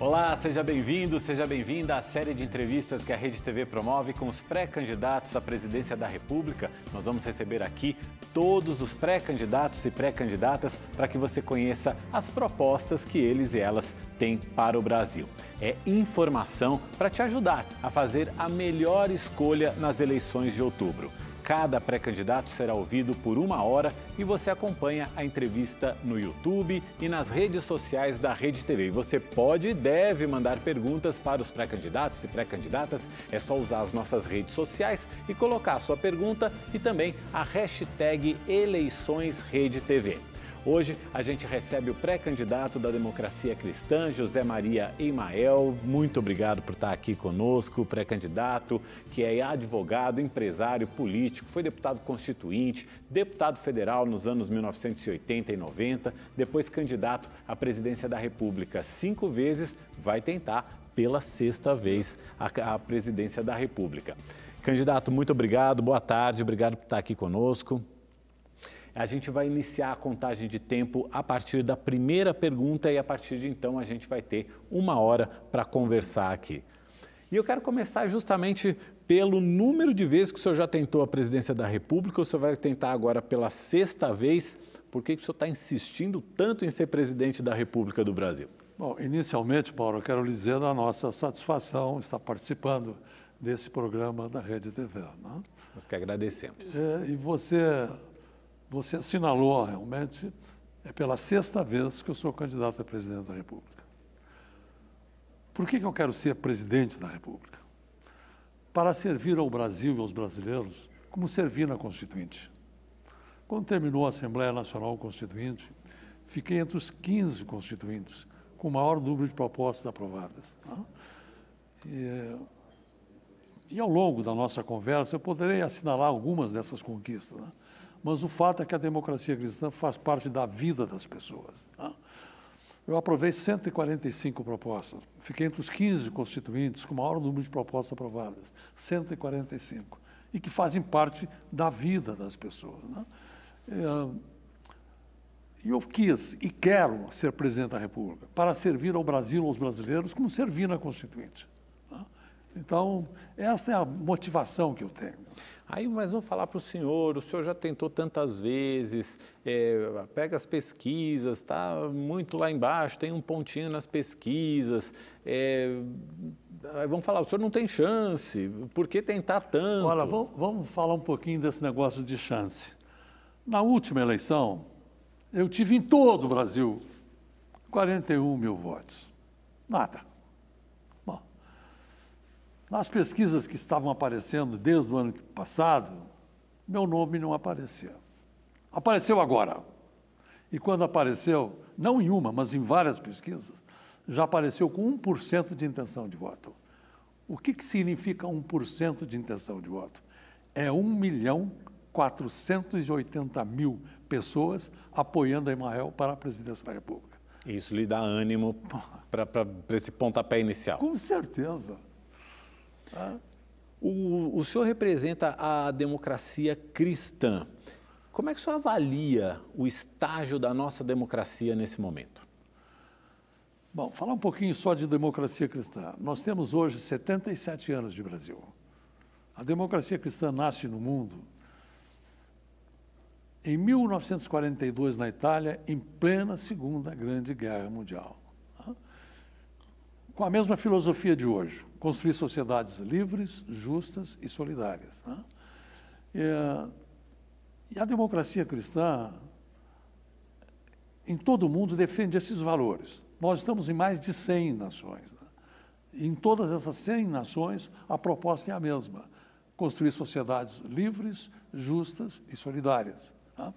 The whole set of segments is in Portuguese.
Olá, seja bem-vindo, seja bem-vinda à série de entrevistas que a Rede TV promove com os pré-candidatos à presidência da República. Nós vamos receber aqui todos os pré-candidatos e pré-candidatas para que você conheça as propostas que eles e elas têm para o Brasil. É informação para te ajudar a fazer a melhor escolha nas eleições de outubro. Cada pré-candidato será ouvido por uma hora e você acompanha a entrevista no YouTube e nas redes sociais da Rede TV. você pode e deve mandar perguntas para os pré-candidatos e pré-candidatas. É só usar as nossas redes sociais e colocar a sua pergunta e também a hashtag eleições Rede TV. Hoje a gente recebe o pré-candidato da Democracia Cristã, José Maria Emael. Muito obrigado por estar aqui conosco, pré-candidato, que é advogado, empresário, político, foi deputado constituinte, deputado federal nos anos 1980 e 90, depois candidato à presidência da República cinco vezes, vai tentar pela sexta vez a, a presidência da República. Candidato, muito obrigado, boa tarde, obrigado por estar aqui conosco. A gente vai iniciar a contagem de tempo a partir da primeira pergunta e a partir de então a gente vai ter uma hora para conversar aqui. E eu quero começar justamente pelo número de vezes que o senhor já tentou a presidência da República, o senhor vai tentar agora pela sexta vez. Por que, que o senhor está insistindo tanto em ser presidente da República do Brasil? Bom, inicialmente, Paulo, eu quero lhe dizer da nossa satisfação estar participando desse programa da Rede TV. Né? Nós que agradecemos. É, e você você assinalou realmente, é pela sexta vez que eu sou candidato a presidente da República. Por que, que eu quero ser presidente da República? Para servir ao Brasil e aos brasileiros como servi na Constituinte. Quando terminou a Assembleia Nacional Constituinte, fiquei entre os 15 constituintes, com o maior número de propostas aprovadas. Tá? E, e ao longo da nossa conversa, eu poderei assinalar algumas dessas conquistas. Né? Mas o fato é que a democracia cristã faz parte da vida das pessoas. Tá? Eu aprovei 145 propostas. Fiquei entre os 15 constituintes com o maior número de propostas aprovadas. 145. E que fazem parte da vida das pessoas. Né? É, e eu quis e quero ser presidente da República para servir ao Brasil, aos brasileiros, como servir na Constituinte. Tá? Então, essa é a motivação que eu tenho. Aí, mas vou falar para o senhor, o senhor já tentou tantas vezes, é, pega as pesquisas, está muito lá embaixo, tem um pontinho nas pesquisas. É, vão falar, o senhor não tem chance, por que tentar tanto? Olha, vamos, vamos falar um pouquinho desse negócio de chance. Na última eleição, eu tive em todo o Brasil 41 mil votos. Nada. Nas pesquisas que estavam aparecendo desde o ano passado, meu nome não aparecia. Apareceu agora. E quando apareceu, não em uma, mas em várias pesquisas, já apareceu com 1% de intenção de voto. O que, que significa 1% de intenção de voto? É 1 milhão 480 mil pessoas apoiando a Emael para a presidência da República. Isso lhe dá ânimo para esse pontapé inicial. Com certeza. O, o senhor representa a democracia cristã. Como é que o senhor avalia o estágio da nossa democracia nesse momento? Bom, falar um pouquinho só de democracia cristã. Nós temos hoje 77 anos de Brasil. A democracia cristã nasce no mundo em 1942 na Itália, em plena Segunda Grande Guerra Mundial com a mesma filosofia de hoje, construir sociedades livres, justas e solidárias. Né? e a democracia cristã, em todo o mundo, defende esses valores. Nós estamos em mais de 100 nações. Né? Em todas essas 100 nações, a proposta é a mesma: construir sociedades livres, justas e solidárias. Né?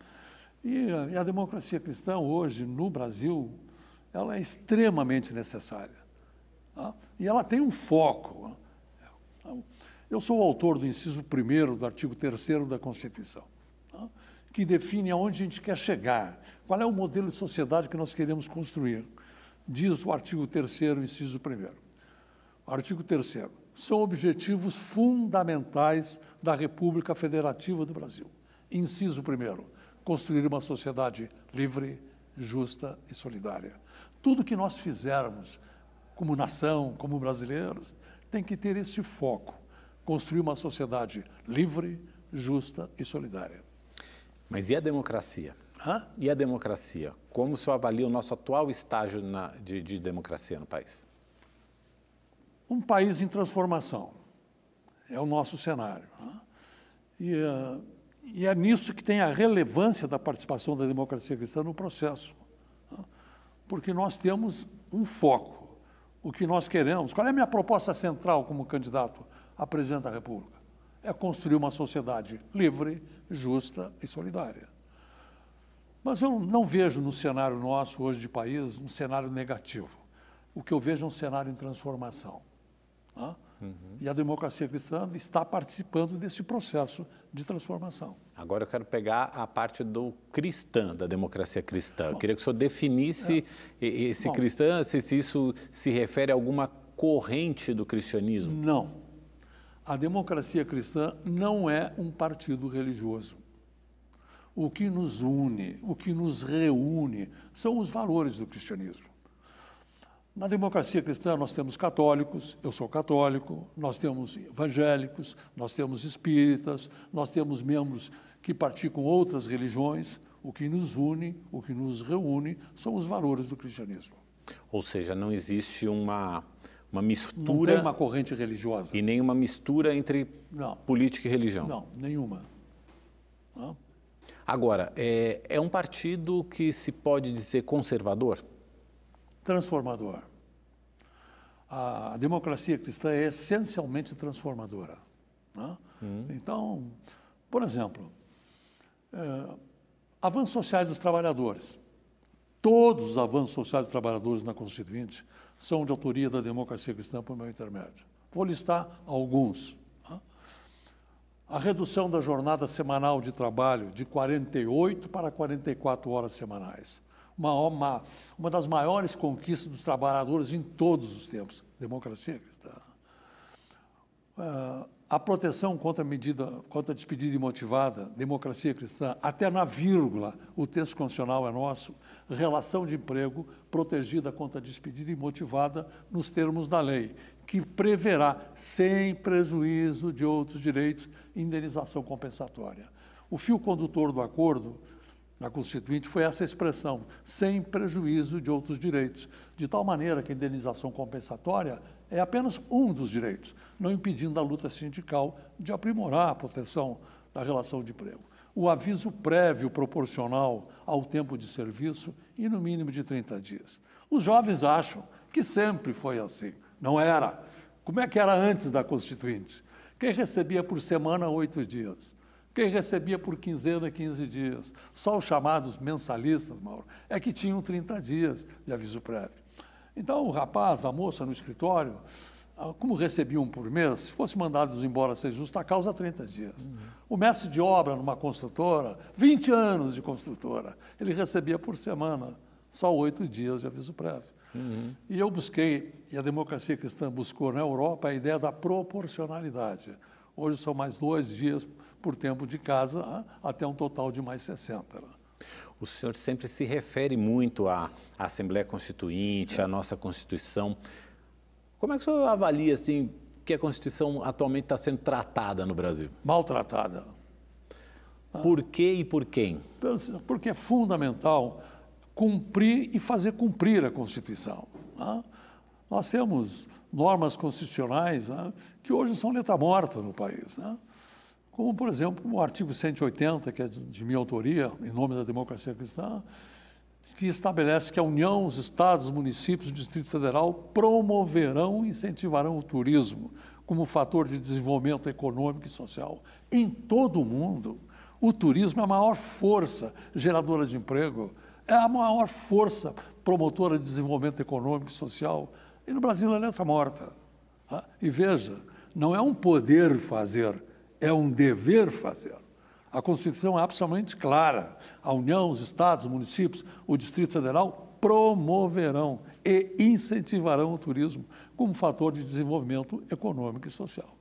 E, e a democracia cristã, hoje, no Brasil, ela é extremamente necessária ah, e ela tem um foco. Eu sou o autor do inciso 1 do artigo 3 da Constituição, ah, que define aonde a gente quer chegar, qual é o modelo de sociedade que nós queremos construir. Diz o artigo 3, inciso 1. Artigo 3. São objetivos fundamentais da República Federativa do Brasil. Inciso 1. Construir uma sociedade livre, justa e solidária. Tudo que nós fizermos como nação, como brasileiros, tem que ter esse foco, construir uma sociedade livre, justa e solidária. Mas e a democracia? Hã? E a democracia? Como o senhor avalia o nosso atual estágio na, de, de democracia no país? Um país em transformação. É o nosso cenário. E, eh, e, é nisso que tem a relevância da participação da democracia cristã no processo. Porque nós temos um foco o que nós queremos, qual é a minha proposta central como candidato a presidente da República? É construir uma sociedade livre, justa e solidária. Mas eu não vejo no cenário nosso hoje de país um cenário negativo. O que eu vejo é um cenário em transformação. Não? Né? Uhum. E a democracia cristã está participando desse processo de transformação. Agora eu quero pegar a parte do cristã, da democracia cristã. Bom, eu queria que o senhor definisse é, esse bom, cristã, se, se isso se refere a alguma corrente do cristianismo. Não. A democracia cristã não é um partido religioso. O que nos une, o que nos reúne, são os valores do cristianismo. Na democracia cristã, nós temos católicos, eu sou católico, nós temos evangélicos, nós temos espíritas, nós temos membros que praticam outras religiões. O que nos une, o que nos reúne, são os valores do cristianismo. Ou seja, não existe uma, uma mistura. Não tem uma corrente religiosa. E nenhuma mistura entre não. política e religião. Não, nenhuma. Não. Agora, é, é um partido que se pode dizer conservador? transformador. A democracia cristã é essencialmente transformadora. Né? Hum. Então, por exemplo, é, avanços sociais dos trabalhadores. Todos os avanços sociais dos trabalhadores na Constituinte são de autoria da democracia cristã por meu intermédio. Vou listar alguns. Né? A redução da jornada semanal de trabalho de 48 para 44 horas semanais uma, uma, uma das maiores conquistas dos trabalhadores em todos os tempos, democracia cristã. Uh, a proteção contra a medida, contra a despedida imotivada, democracia cristã, até na vírgula, o texto constitucional é nosso, relação de emprego protegida contra a despedida imotivada nos termos da lei, que preverá, sem prejuízo de outros direitos, indenização compensatória. O fio condutor do acordo na Constituinte foi essa expressão, sem prejuízo de outros direitos, de tal maneira que a indenização compensatória é apenas um dos direitos, não impedindo a luta sindical de aprimorar a proteção da relação de emprego. O aviso prévio proporcional ao tempo de serviço e no mínimo de 30 dias. Os jovens acham que sempre foi assim. Não era. Como é que era antes da Constituinte? Quem recebia por semana oito dias? Quem recebia por quinzena, 15 dias. Só os chamados mensalistas, Mauro, é que tinham 30 dias de aviso prévio. Então, o rapaz, a moça no escritório, ah, como recebiam por mês, se fossem mandados embora sem justa causa, 30 dias. Uhum. O mestre de obra numa construtora, 20 anos de construtora, ele recebia por semana só oito dias de aviso prévio. Uhum. E eu busquei, e a democracia cristã buscou na Europa, a ideia da proporcionalidade. Hoje são mais dois dias por tempo de casa, até um total de mais 60. Né? O senhor sempre se refere muito à Assembleia Constituinte, à nossa Constituição. Como é que o senhor avalia, assim, que a Constituição atualmente está sendo tratada no Brasil? Maltratada. Por quê e por quem? Porque é fundamental cumprir e fazer cumprir a Constituição. Né? Nós temos normas constitucionais né, que hoje são letra morta no país. Né? como, por exemplo, o artigo 180, que é de minha autoria, em nome da democracia cristã, que estabelece que a União, os estados, os municípios e o Distrito Federal promoverão e incentivarão o turismo como fator de desenvolvimento econômico e social. Em todo o mundo, o turismo é a maior força geradora de emprego, é a maior força promotora de desenvolvimento econômico e social. E no Brasil é letra morta. Tá? E veja, não é um poder fazer é um dever fazer. A Constituição é absolutamente clara. A União, os Estados, os municípios, o Distrito Federal promoverão e incentivarão o turismo como fator de desenvolvimento econômico e social.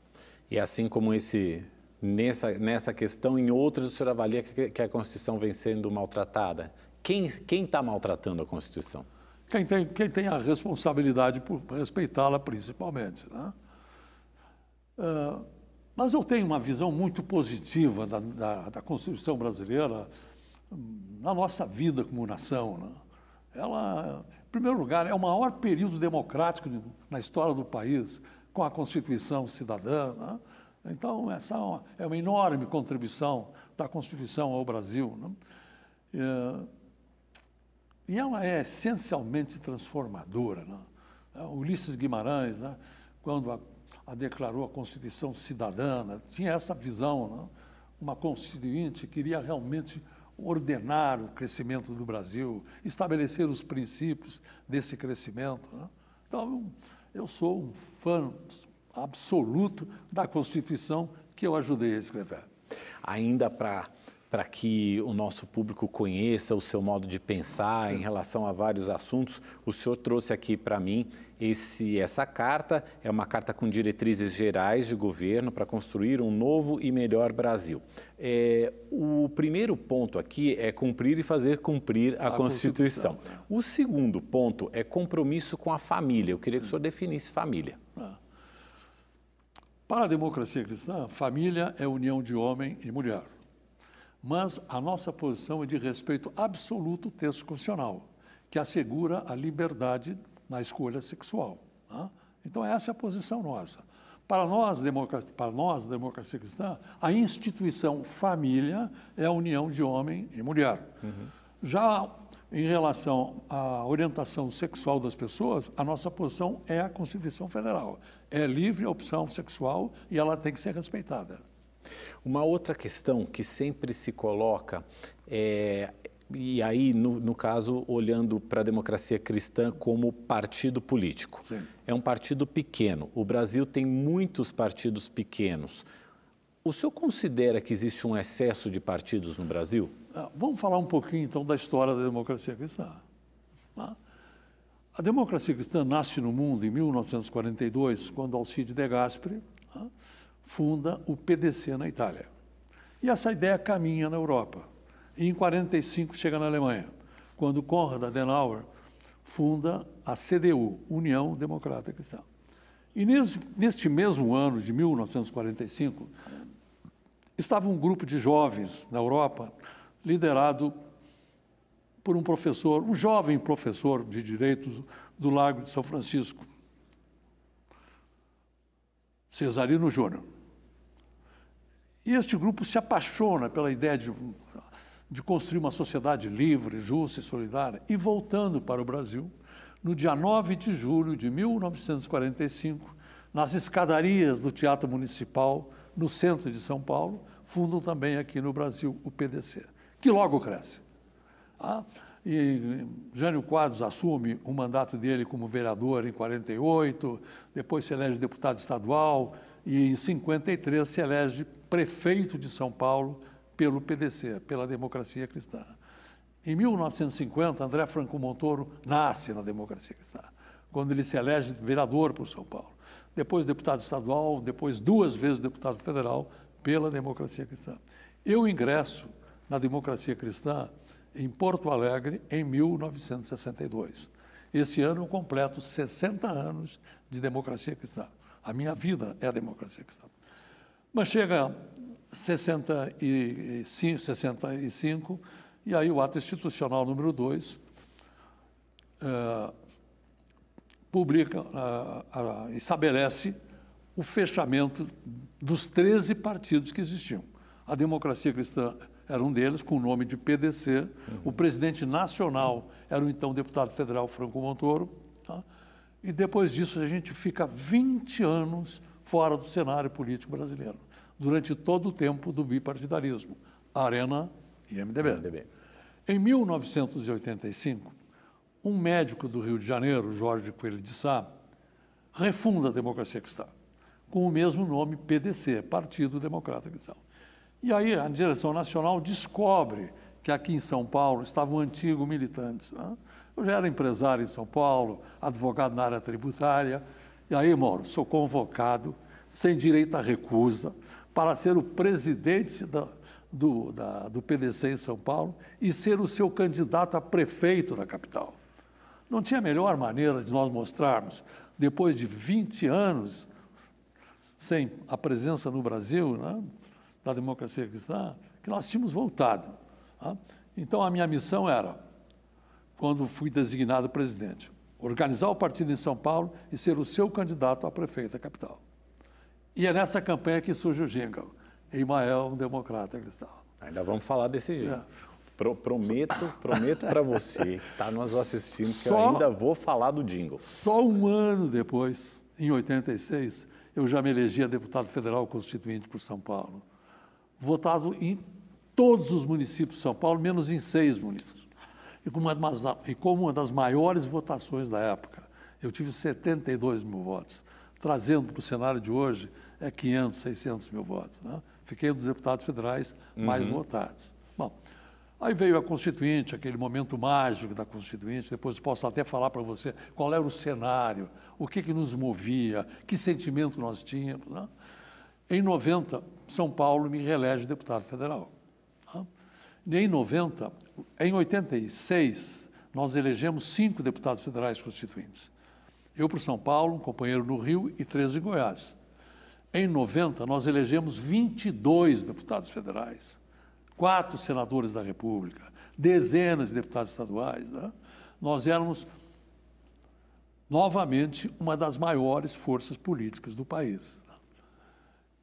E assim como esse, nessa, nessa questão, em outras o senhor avalia que, que a Constituição vem sendo maltratada. Quem está maltratando a Constituição? Quem tem, quem tem a responsabilidade por respeitá-la, principalmente. Né? Uh, mas eu tenho uma visão muito positiva da, da, da Constituição brasileira hum, na nossa vida como nação. Né? Ela, em primeiro lugar, é o maior período democrático na história do país, com a Constituição cidadã. Né? Então, essa é uma, é uma, enorme contribuição da Constituição ao Brasil. Né? E, é, e, ela é essencialmente transformadora. Né? É, Ulisses Guimarães, né? quando a a declarou a Constituição cidadana, tinha essa visão, não? Né? uma constituinte queria realmente ordenar o crescimento do Brasil, estabelecer os princípios desse crescimento. Não? Né? Então, eu sou um fã absoluto da Constituição que eu ajudei a escrever. Ainda para para que o nosso público conheça o seu modo de pensar em relação a vários assuntos. O senhor trouxe aqui para mim esse, essa carta, é uma carta com diretrizes gerais de governo para construir um novo e melhor Brasil. É, o primeiro ponto aqui é cumprir e fazer cumprir a, a Constituição. Constituição. O segundo ponto é compromisso com a família. Eu queria que o senhor definisse família. Ah. Para a democracia cristã, família é união de homem e mulher mas a nossa posição é de respeito absoluto ao texto constitucional, que assegura a liberdade na escolha sexual. Né? Então, essa é a posição nossa. Para nós, democracia, para nós, democracia cristã, a instituição família é a união de homem e mulher. Uhum. Já em relação à orientação sexual das pessoas, a nossa posição é a Constituição Federal. É livre a opção sexual e ela tem que ser respeitada. Uma outra questão que sempre se coloca é, e aí, no, no caso, olhando para a democracia cristã como partido político. Sim. É um partido pequeno. O Brasil tem muitos partidos pequenos. O senhor considera que existe um excesso de partidos no Brasil? Ah, vamos falar um pouquinho, então, da história da democracia cristã. Tá? A democracia cristã nasce no mundo em 1942, quando Alcide de Gasperi tá? funda o PDC na Itália. E essa ideia caminha na Europa. E em 45 chega na Alemanha, quando Konrad Adenauer funda a CDU, União Democrata Cristã. E nesse, neste mesmo ano de 1945, estava um grupo de jovens na Europa, liderado por um professor, um jovem professor de direito do Lago de São Francisco, Cesarino Júnior. E este grupo se apaixona pela ideia de, de construir uma sociedade livre, justa e solidária. E voltando para o Brasil, no dia 9 de julho de 1945, nas escadarias do Teatro Municipal, no centro de São Paulo, fundam também aqui no Brasil o PDC, que logo cresce. Ah, e Jânio Quadros assume o mandato dele como vereador em 48, depois se elege deputado estadual e em 53 se elege prefeito de São Paulo pelo PDC, pela Democracia Cristã. Em 1950, André Franco Montoro nasce na Democracia Cristã, quando ele se elege vereador por São Paulo. Depois deputado estadual, depois duas vezes deputado federal pela Democracia Cristã. Eu ingresso na Democracia Cristã em Porto Alegre em 1962. Esse ano eu completo 60 anos de democracia cristã. A minha vida é a democracia cristã. Mas chega 65, 65, e aí o ato institucional número 2 eh, publica, estabelece o fechamento dos 13 partidos que existiam. A Democracia Cristã era um deles, com o nome de PDC. Uhum. O presidente nacional era o então deputado federal Franco Montoro. Tá? E depois disso a gente fica 20 anos fora do cenário político brasileiro, durante todo o tempo do bipartidarismo, Arena e MDB. MDB. Em 1985, um médico do Rio de Janeiro, Jorge Coelho de Sá, refunda a democracia cristã, com o mesmo nome PDC, Partido Democrata Cristão. E aí a direção nacional descobre que aqui em São Paulo estavam antigos militantes. Né? Eu já era empresário em São Paulo, advogado na área tributária, e aí, Mauro, sou convocado, sem direito à recusa, para ser o presidente da, do, da, do PDC em São Paulo e ser o seu candidato a prefeito da capital. Não tinha melhor maneira de nós mostrarmos, depois de 20 anos sem a presença no Brasil né, da democracia cristã, que nós tínhamos voltado. Né. Então, a minha missão era, quando fui designado presidente, organizar o partido em São Paulo e ser o seu candidato a prefeito da capital. E é nessa campanha que surge o jingle. Emael, um democrata cristão. Ainda vamos falar desse é. jingle. É. Pro, prometo, prometo para você tá? que está nos assistindo que só, eu ainda vou falar do jingle. Só um ano depois, em 86, eu já me elegia deputado federal constituinte por São Paulo. Votado em todos os municípios de São Paulo, menos em seis municípios e com uma das, e com uma das maiores votações da época. Eu tive 72 mil votos. Trazendo para o cenário de hoje, é 500, 600 mil votos. Né? Fiquei um dos deputados federais mais uhum. votados. Bom, aí veio a Constituinte, aquele momento mágico da Constituinte. Depois posso até falar para você qual era o cenário, o que, que nos movia, que sentimento nós tínhamos. Né? Em 90, São Paulo me reelege deputado federal. Né? E em 90, em 86, nós elegemos cinco deputados federais constituintes. Eu para São Paulo, um companheiro no Rio e três em Goiás. Em 90, nós elegemos 22 deputados federais, quatro senadores da República, dezenas de deputados estaduais. Né? Nós éramos, novamente, uma das maiores forças políticas do país. Né?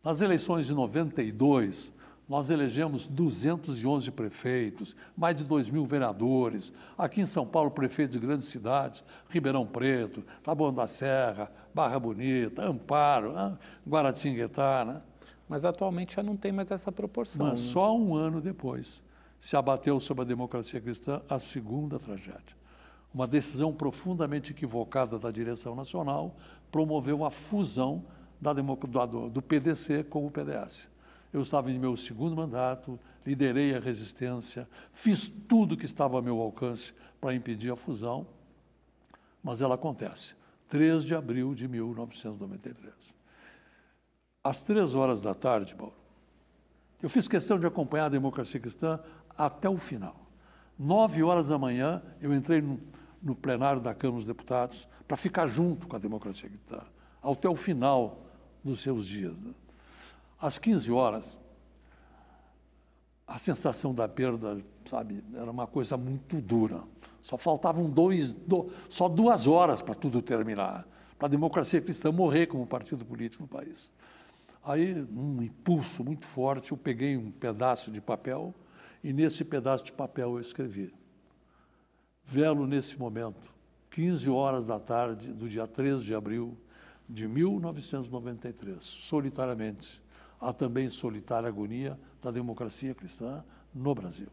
Nas eleições de 92, nós elegemos 211 prefeitos, mais de 2 mil vereadores. Aqui em São Paulo, prefeitos de grandes cidades, Ribeirão Preto, Taboão da Serra, Barra Bonita, Amparo, né? Guaratinguetá. Né? Mas atualmente já não tem mais essa proporção. Mas né? só um ano depois se abateu sobre a democracia cristã a segunda tragédia. Uma decisão profundamente equivocada da direção nacional promoveu a fusão da, do, do PDC com o PDS. Eu estava em meu segundo mandato, liderei a resistência, fiz tudo que estava ao meu alcance para impedir a fusão, mas ela acontece. 3 de abril de 1993. Às três horas da tarde, Mauro, eu fiz questão de acompanhar a democracia cristã até o final. Nove horas da manhã, eu entrei no, no plenário da Câmara dos Deputados para ficar junto com a democracia cristã, até o final dos seus dias. Né? Às 15 horas, a sensação da perda, sabe, era uma coisa muito dura. Só faltavam dois, do, só duas horas para tudo terminar, para a democracia cristã morrer como partido político no país. Aí, num impulso muito forte, eu peguei um pedaço de papel e nesse pedaço de papel eu escrevi: Velo nesse momento, 15 horas da tarde do dia 13 de abril de 1993, solitariamente a também solitária agonia da democracia cristã no Brasil.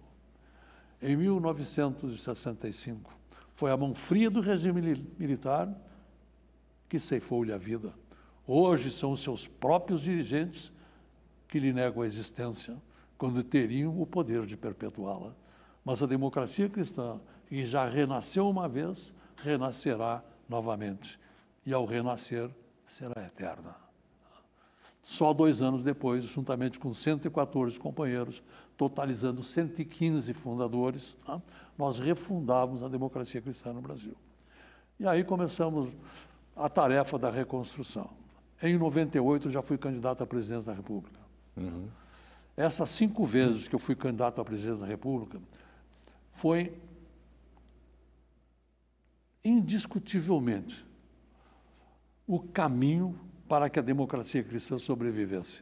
Em 1965, foi a mão fria do regime militar que ceifou-lhe a vida. Hoje são os seus próprios dirigentes que lhe negam a existência, quando teriam o poder de perpetuá-la. Mas a democracia cristã, que já renasceu uma vez, renascerá novamente. E ao renascer, será eterna. Só dois anos depois, juntamente com 114 companheiros, totalizando 115 fundadores, tá? nós refundávamos a democracia cristã no Brasil. E aí começamos a tarefa da reconstrução. Em 98 já fui candidato à presidência da República. Uhum. Essas cinco vezes que eu fui candidato à presidência da República foi indiscutivelmente o caminho para que a democracia cristã sobrevivesse.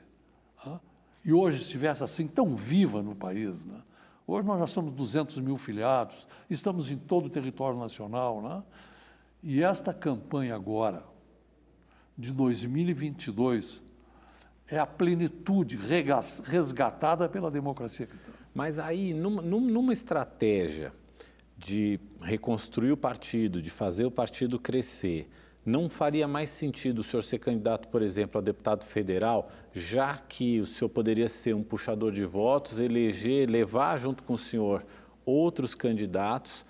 E hoje estivesse assim tão viva no país. Né? Hoje nós já somos 200 mil filiados, estamos em todo o território nacional. Né? E esta campanha agora, de 2022, é a plenitude resgatada pela democracia cristã. Mas aí, numa, numa estratégia de reconstruir o partido, de fazer o partido crescer, não faria mais sentido o senhor ser candidato, por exemplo, a deputado federal, já que o senhor poderia ser um puxador de votos, eleger, levar junto com o senhor outros candidatos,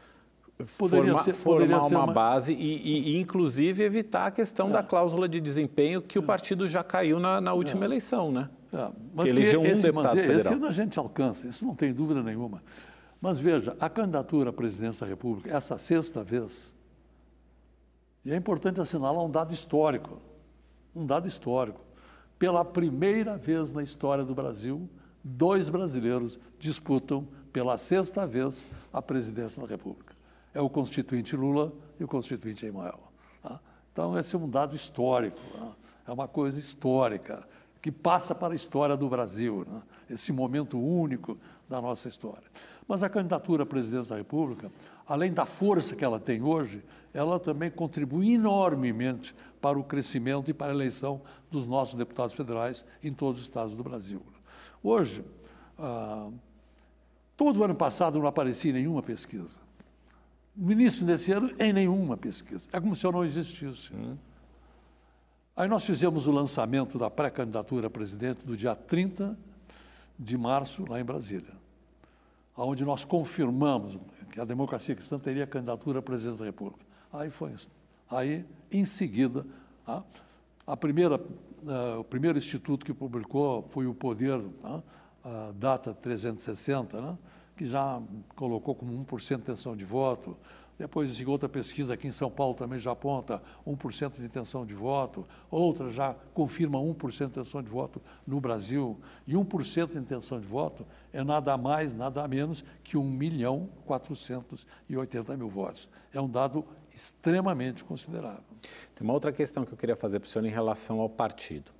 poderia formar, ser, poderia uma, base e, e, inclusive, evitar a questão é. da cláusula de desempenho que o é. partido já caiu na, na última é. eleição, né? É. Mas que elegeu que esse, um deputado mas, federal. Esse a gente alcança, isso não tem dúvida nenhuma. Mas veja, a candidatura à presidência da República, essa sexta vez, e é importante assinalar um dado histórico. Um dado histórico. Pela primeira vez na história do Brasil, dois brasileiros disputam pela sexta vez a presidência da República. É o constituinte Lula e o constituinte Emanuel. Tá? Então, esse é um dado histórico, né? é uma coisa histórica, que passa para a história do Brasil, né? esse momento único da nossa história. Mas a candidatura à presidência da República além da força que ela tem hoje, ela também contribui enormemente para o crescimento e para a eleição dos nossos deputados federais em todos os estados do Brasil. Hoje, ah, todo o ano passado não aparecia em nenhuma pesquisa. No início desse ano, em nenhuma pesquisa. É como se eu não existisse. Hum. Aí nós fizemos o lançamento da pré-candidatura a presidente do dia 30 de março, lá em Brasília, onde nós confirmamos que a democracia cristã teria candidatura à presidência da República. Aí foi isso. Aí, em seguida, a, tá? a primeira, a, eh, o primeiro instituto que publicou foi o Poder, né, a Data 360, né, que já colocou como 1% de intenção de voto, depois existe outra pesquisa aqui em São Paulo também já aponta 1% de intenção de voto, outra já confirma 1% de intenção de voto no Brasil. E 1% de intenção de voto é nada mais, nada menos que 1 milhão 480 mil votos. É um dado extremamente considerável. Tem uma outra questão que eu queria fazer para o senhor em relação ao partido.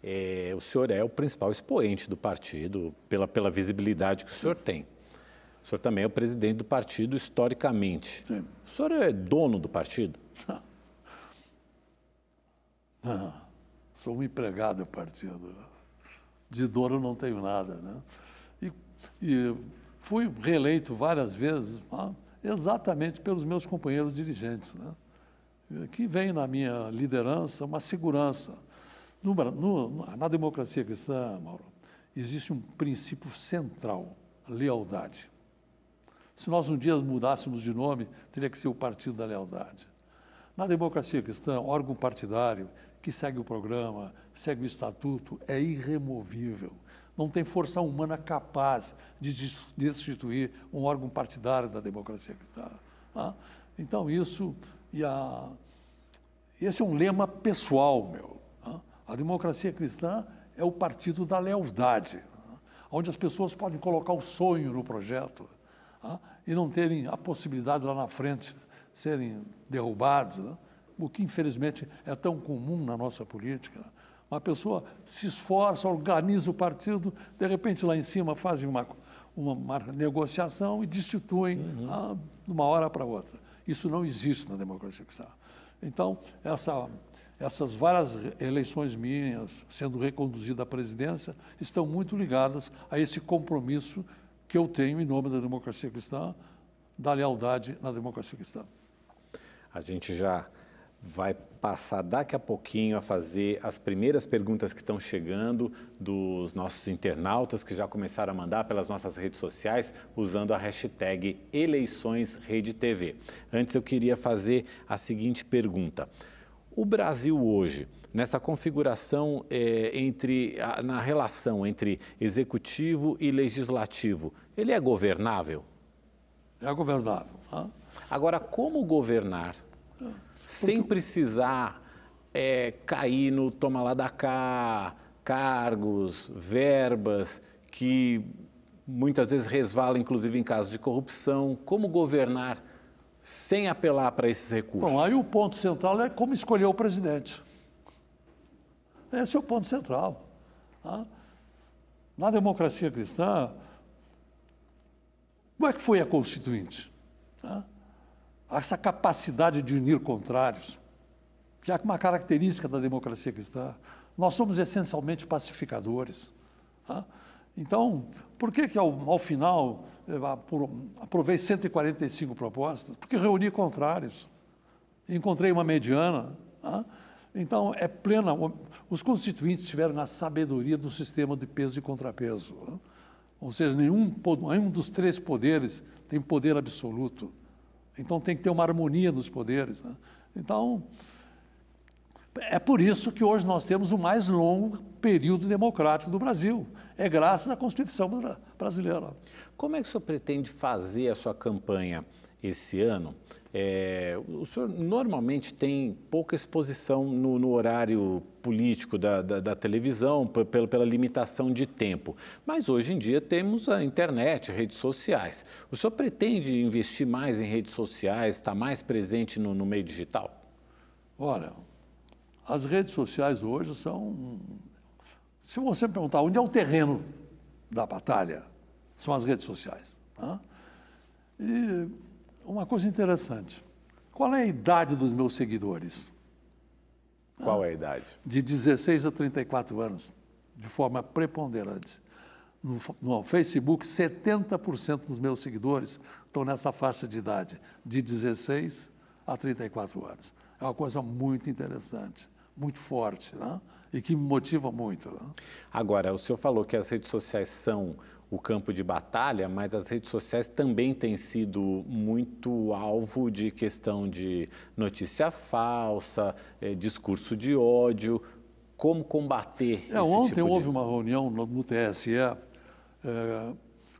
É, o senhor é o principal expoente do partido pela, pela visibilidade que o senhor tem. O senhor também é o presidente do partido historicamente. Sim. O senhor é dono do partido? Não. não. Ah, sou um empregado do partido. De dono não tenho nada. Né? E, e fui reeleito várias vezes, ah, exatamente pelos meus companheiros dirigentes, né? que vem na minha liderança uma segurança. No, no, na democracia cristã, Mauro, existe um princípio central, lealdade. Se nós um dia mudássemos de nome, teria que ser o Partido da Lealdade. Na democracia cristã, órgão partidário que segue o programa, segue o estatuto, é irremovível. Não tem força humana capaz de destituir um órgão partidário da democracia cristã. Tá? então, isso e a... Esse é um lema pessoal meu. Tá? a democracia cristã é o partido da lealdade, tá? onde as pessoas podem colocar o sonho no projeto, e não terem a possibilidade lá na frente serem derrubados, né? o que infelizmente é tão comum na nossa política. Né? Uma pessoa se esforça, organiza o partido, de repente lá em cima fazem uma, uma, uma negociação e destituem uhum. ah, de uma hora para outra. Isso não existe na democracia cristã. Então, essa, essas várias eleições minhas, sendo reconduzida à presidência, estão muito ligadas a esse compromisso que eu tenho em nome da democracia cristã, da lealdade na democracia cristã. A gente já vai passar daqui a pouquinho a fazer as primeiras perguntas que estão chegando dos nossos internautas que já começaram a mandar pelas nossas redes sociais usando a hashtag eleiçõesredetv. Antes eu queria fazer a seguinte pergunta. O Brasil hoje nessa configuração é, entre a, na relação entre executivo e legislativo, ele é governável? É governável. Tá? Agora, como governar é, Porque... sem precisar é, cair no toma lá da cá, cargos, verbas que muitas vezes resvala, inclusive em casos de corrupção. Como governar sem apelar para esses recursos? Bom, aí o ponto central é como escolher o presidente. Esse é o ponto central. Tá? Na democracia cristã, como é que foi a Constituinte? Tá? Essa capacidade de unir contrários, que é uma característica da democracia cristã. Nós somos essencialmente pacificadores. Tá? Então, por que, que ao, ao final eh, aprovei 145 propostas? Porque reuni contrários. Encontrei uma mediana. Então, é plena. Os constituintes tiveram a sabedoria do sistema de peso e contrapeso. Ou seja, nenhum, nenhum dos três poderes tem poder absoluto. Então, tem que ter uma harmonia nos poderes. Né? Então, é por isso que hoje nós temos o mais longo período democrático do Brasil. É graças à Constituição brasileira. Como é que o senhor pretende fazer a sua campanha esse ano? É, o senhor normalmente tem pouca exposição no, no horário político da, da, da televisão, pela, pela, limitação de tempo. Mas hoje em dia temos a internet, redes sociais. O senhor pretende investir mais em redes sociais, estar tá mais presente no, no meio digital? Olha, as redes sociais hoje são. Se você me perguntar onde é o terreno da batalha, são as redes sociais. Né? E uma coisa interessante. Qual é a idade dos meus seguidores? Qual ah, é a idade? De 16 a 34 anos, de forma preponderante. No, no Facebook, 70% dos meus seguidores estão nessa faixa de idade, de 16 a 34 anos. É uma coisa muito interessante, muito forte, né? e que me motiva muito. Né? Agora, o senhor falou que as redes sociais são o campo de batalha, mas as redes sociais também têm sido muito alvo de questão de notícia falsa, é, discurso de ódio. Como combater é, esse Ontem tipo de... houve uma reunião no, no TSE é, eh,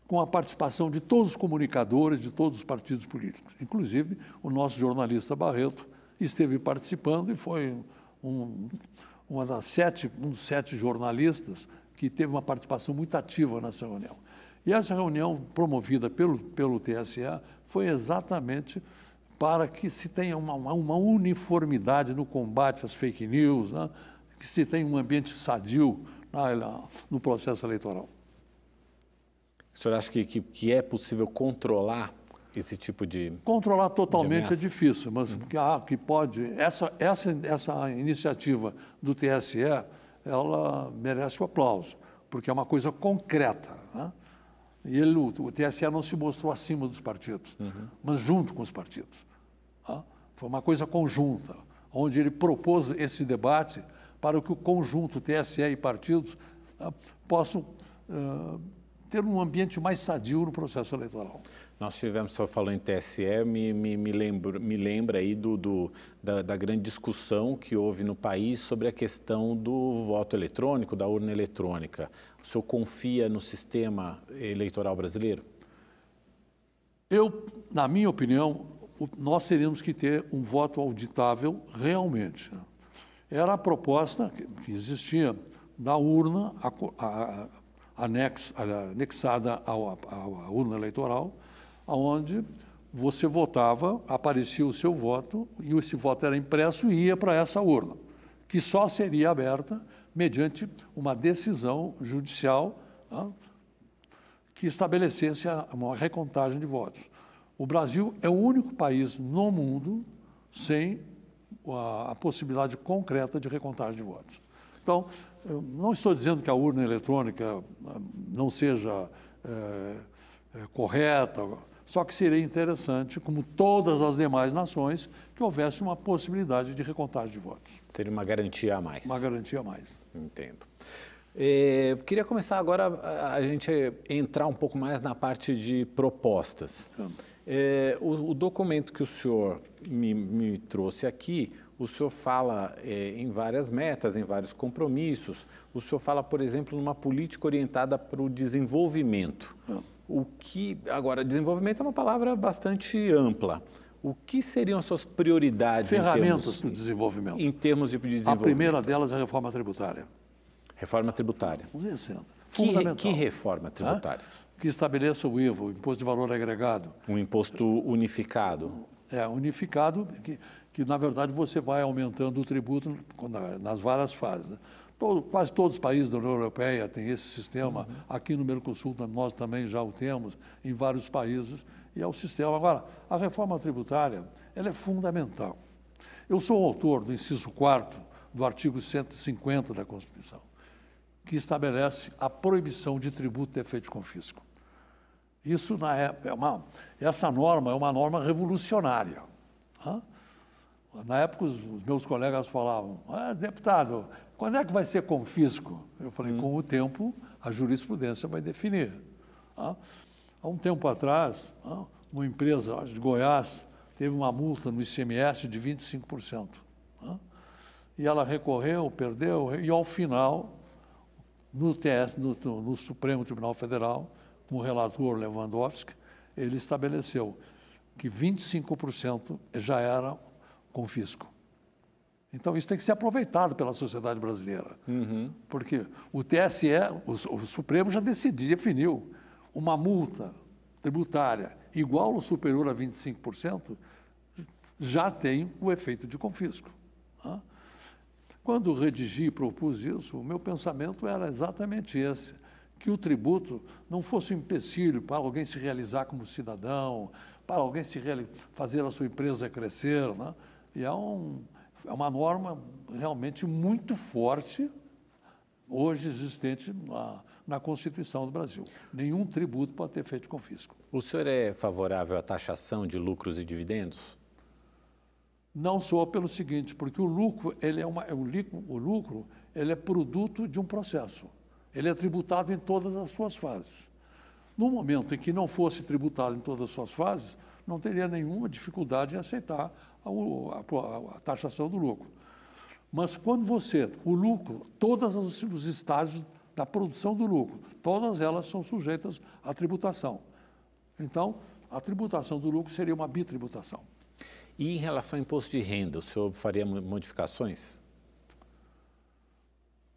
com a participação de todos os comunicadores de todos os partidos políticos. Inclusive, o nosso jornalista Barreto esteve participando e foi um, uma das sete, um dos sete jornalistas que teve uma participação muito ativa nessa reunião. E essa reunião, promovida pelo, pelo TSE, foi exatamente para que se tenha uma, uma uniformidade no combate às fake news, né? que se tenha um ambiente sadio no processo eleitoral. O senhor acha que, que, que, é possível controlar esse tipo de. Controlar totalmente de é difícil, mas uhum. que, ah, que pode. Essa, essa, essa iniciativa do TSE ela merece o aplauso, porque é uma coisa concreta. Né? E ele, o TSE não se mostrou acima dos partidos, uhum. mas junto com os partidos. Né? Foi uma coisa conjunta, onde ele propôs esse debate para que o conjunto TSE e partidos né, possam uh, ter um ambiente mais sadio no processo eleitoral. Nós tivemos, só falou em TSE, me, me, me, lembro, me lembra aí do, do da, da, grande discussão que houve no país sobre a questão do voto eletrônico, da urna eletrônica. O senhor confia no sistema eleitoral brasileiro? Eu, na minha opinião, nós teríamos que ter um voto auditável realmente. Era a proposta que existia da urna a, a, anexada à urna eleitoral, onde você votava, aparecia o seu voto e esse voto era impresso e ia para essa urna, que só seria aberta mediante uma decisão judicial que estabelecesse uma recontagem de votos. O Brasil é o único país no mundo sem a, a possibilidade concreta de recontagem de votos. Então, não estou dizendo que a urna eletrônica ah, não seja é, é, correta, só que seria interessante, como todas as demais nações, que houvesse uma possibilidade de recontagem de votos. Seria uma garantia a mais. Uma garantia a mais. Entendo. É, queria começar agora a, a gente entrar um pouco mais na parte de propostas. É, o, o, documento que o senhor me, me trouxe aqui o senhor fala é, em várias metas, em vários compromissos. O senhor fala, por exemplo, numa política orientada para o desenvolvimento. O que agora desenvolvimento é uma palavra bastante ampla. O que seriam as suas prioridades? Ferramentas para o desenvolvimento. Em termos de desenvolvimento. A primeira delas é a reforma tributária. Reforma tributária. Vencendo. Fundamental. Que, que reforma tributária? Hã? Que estabeleça o IVA, o Imposto de Valor Agregado. Um imposto unificado. É, unificado, que, que na verdade você vai aumentando o tributo nas várias fases. Né? Todo, quase todos os países da União Europeia têm esse sistema, uhum. aqui no Mercosul nós também já o temos, em vários países, e é o sistema. Agora, a reforma tributária ela é fundamental. Eu sou autor do inciso 4 do artigo 150 da Constituição, que estabelece a proibição de tributo de efeito de confisco. Isso na época, é uma, essa norma é uma norma revolucionária. Tá? Na época, os, meus colegas falavam, ah, deputado, quando é que vai ser confisco? Eu falei, hum. com o tempo, a jurisprudência vai definir. Ah, há um tempo atrás, ah, uma empresa de Goiás teve uma multa no ICMS de 25%. Ah, e ela recorreu, perdeu, e ao final, no, TS, no, no Supremo Tribunal Federal, com o relator Lewandowski, ele estabeleceu que 25% já era com fisco. Então, isso tem que ser aproveitado pela sociedade brasileira. Uhum. Porque o TSE, o, o Supremo já decidiu, definiu uma multa tributária igual ou superior a 25%, já tem o efeito de confisco. Né? Quando redigi e propus isso, o meu pensamento era exatamente esse, que o tributo não fosse um empecilho para alguém se realizar como cidadão, para alguém se fazer a sua empresa crescer, né? E é, um, é uma norma realmente muito forte, hoje existente na, na Constituição do Brasil. Nenhum tributo pode ter feito confisco. O senhor é favorável à taxação de lucros e dividendos? Não sou pelo seguinte, porque o lucro, ele é uma, o lucro, o lucro ele é produto de um processo. Ele é tributado em todas as suas fases. No momento em que não fosse tributado em todas as suas fases, não teria nenhuma dificuldade em aceitar a, a, a taxação do lucro. Mas quando você, o lucro, todos os estágios da produção do lucro, todas elas são sujeitas à tributação. Então, a tributação do lucro seria uma bitributação. E em relação ao imposto de renda, o senhor faria modificações?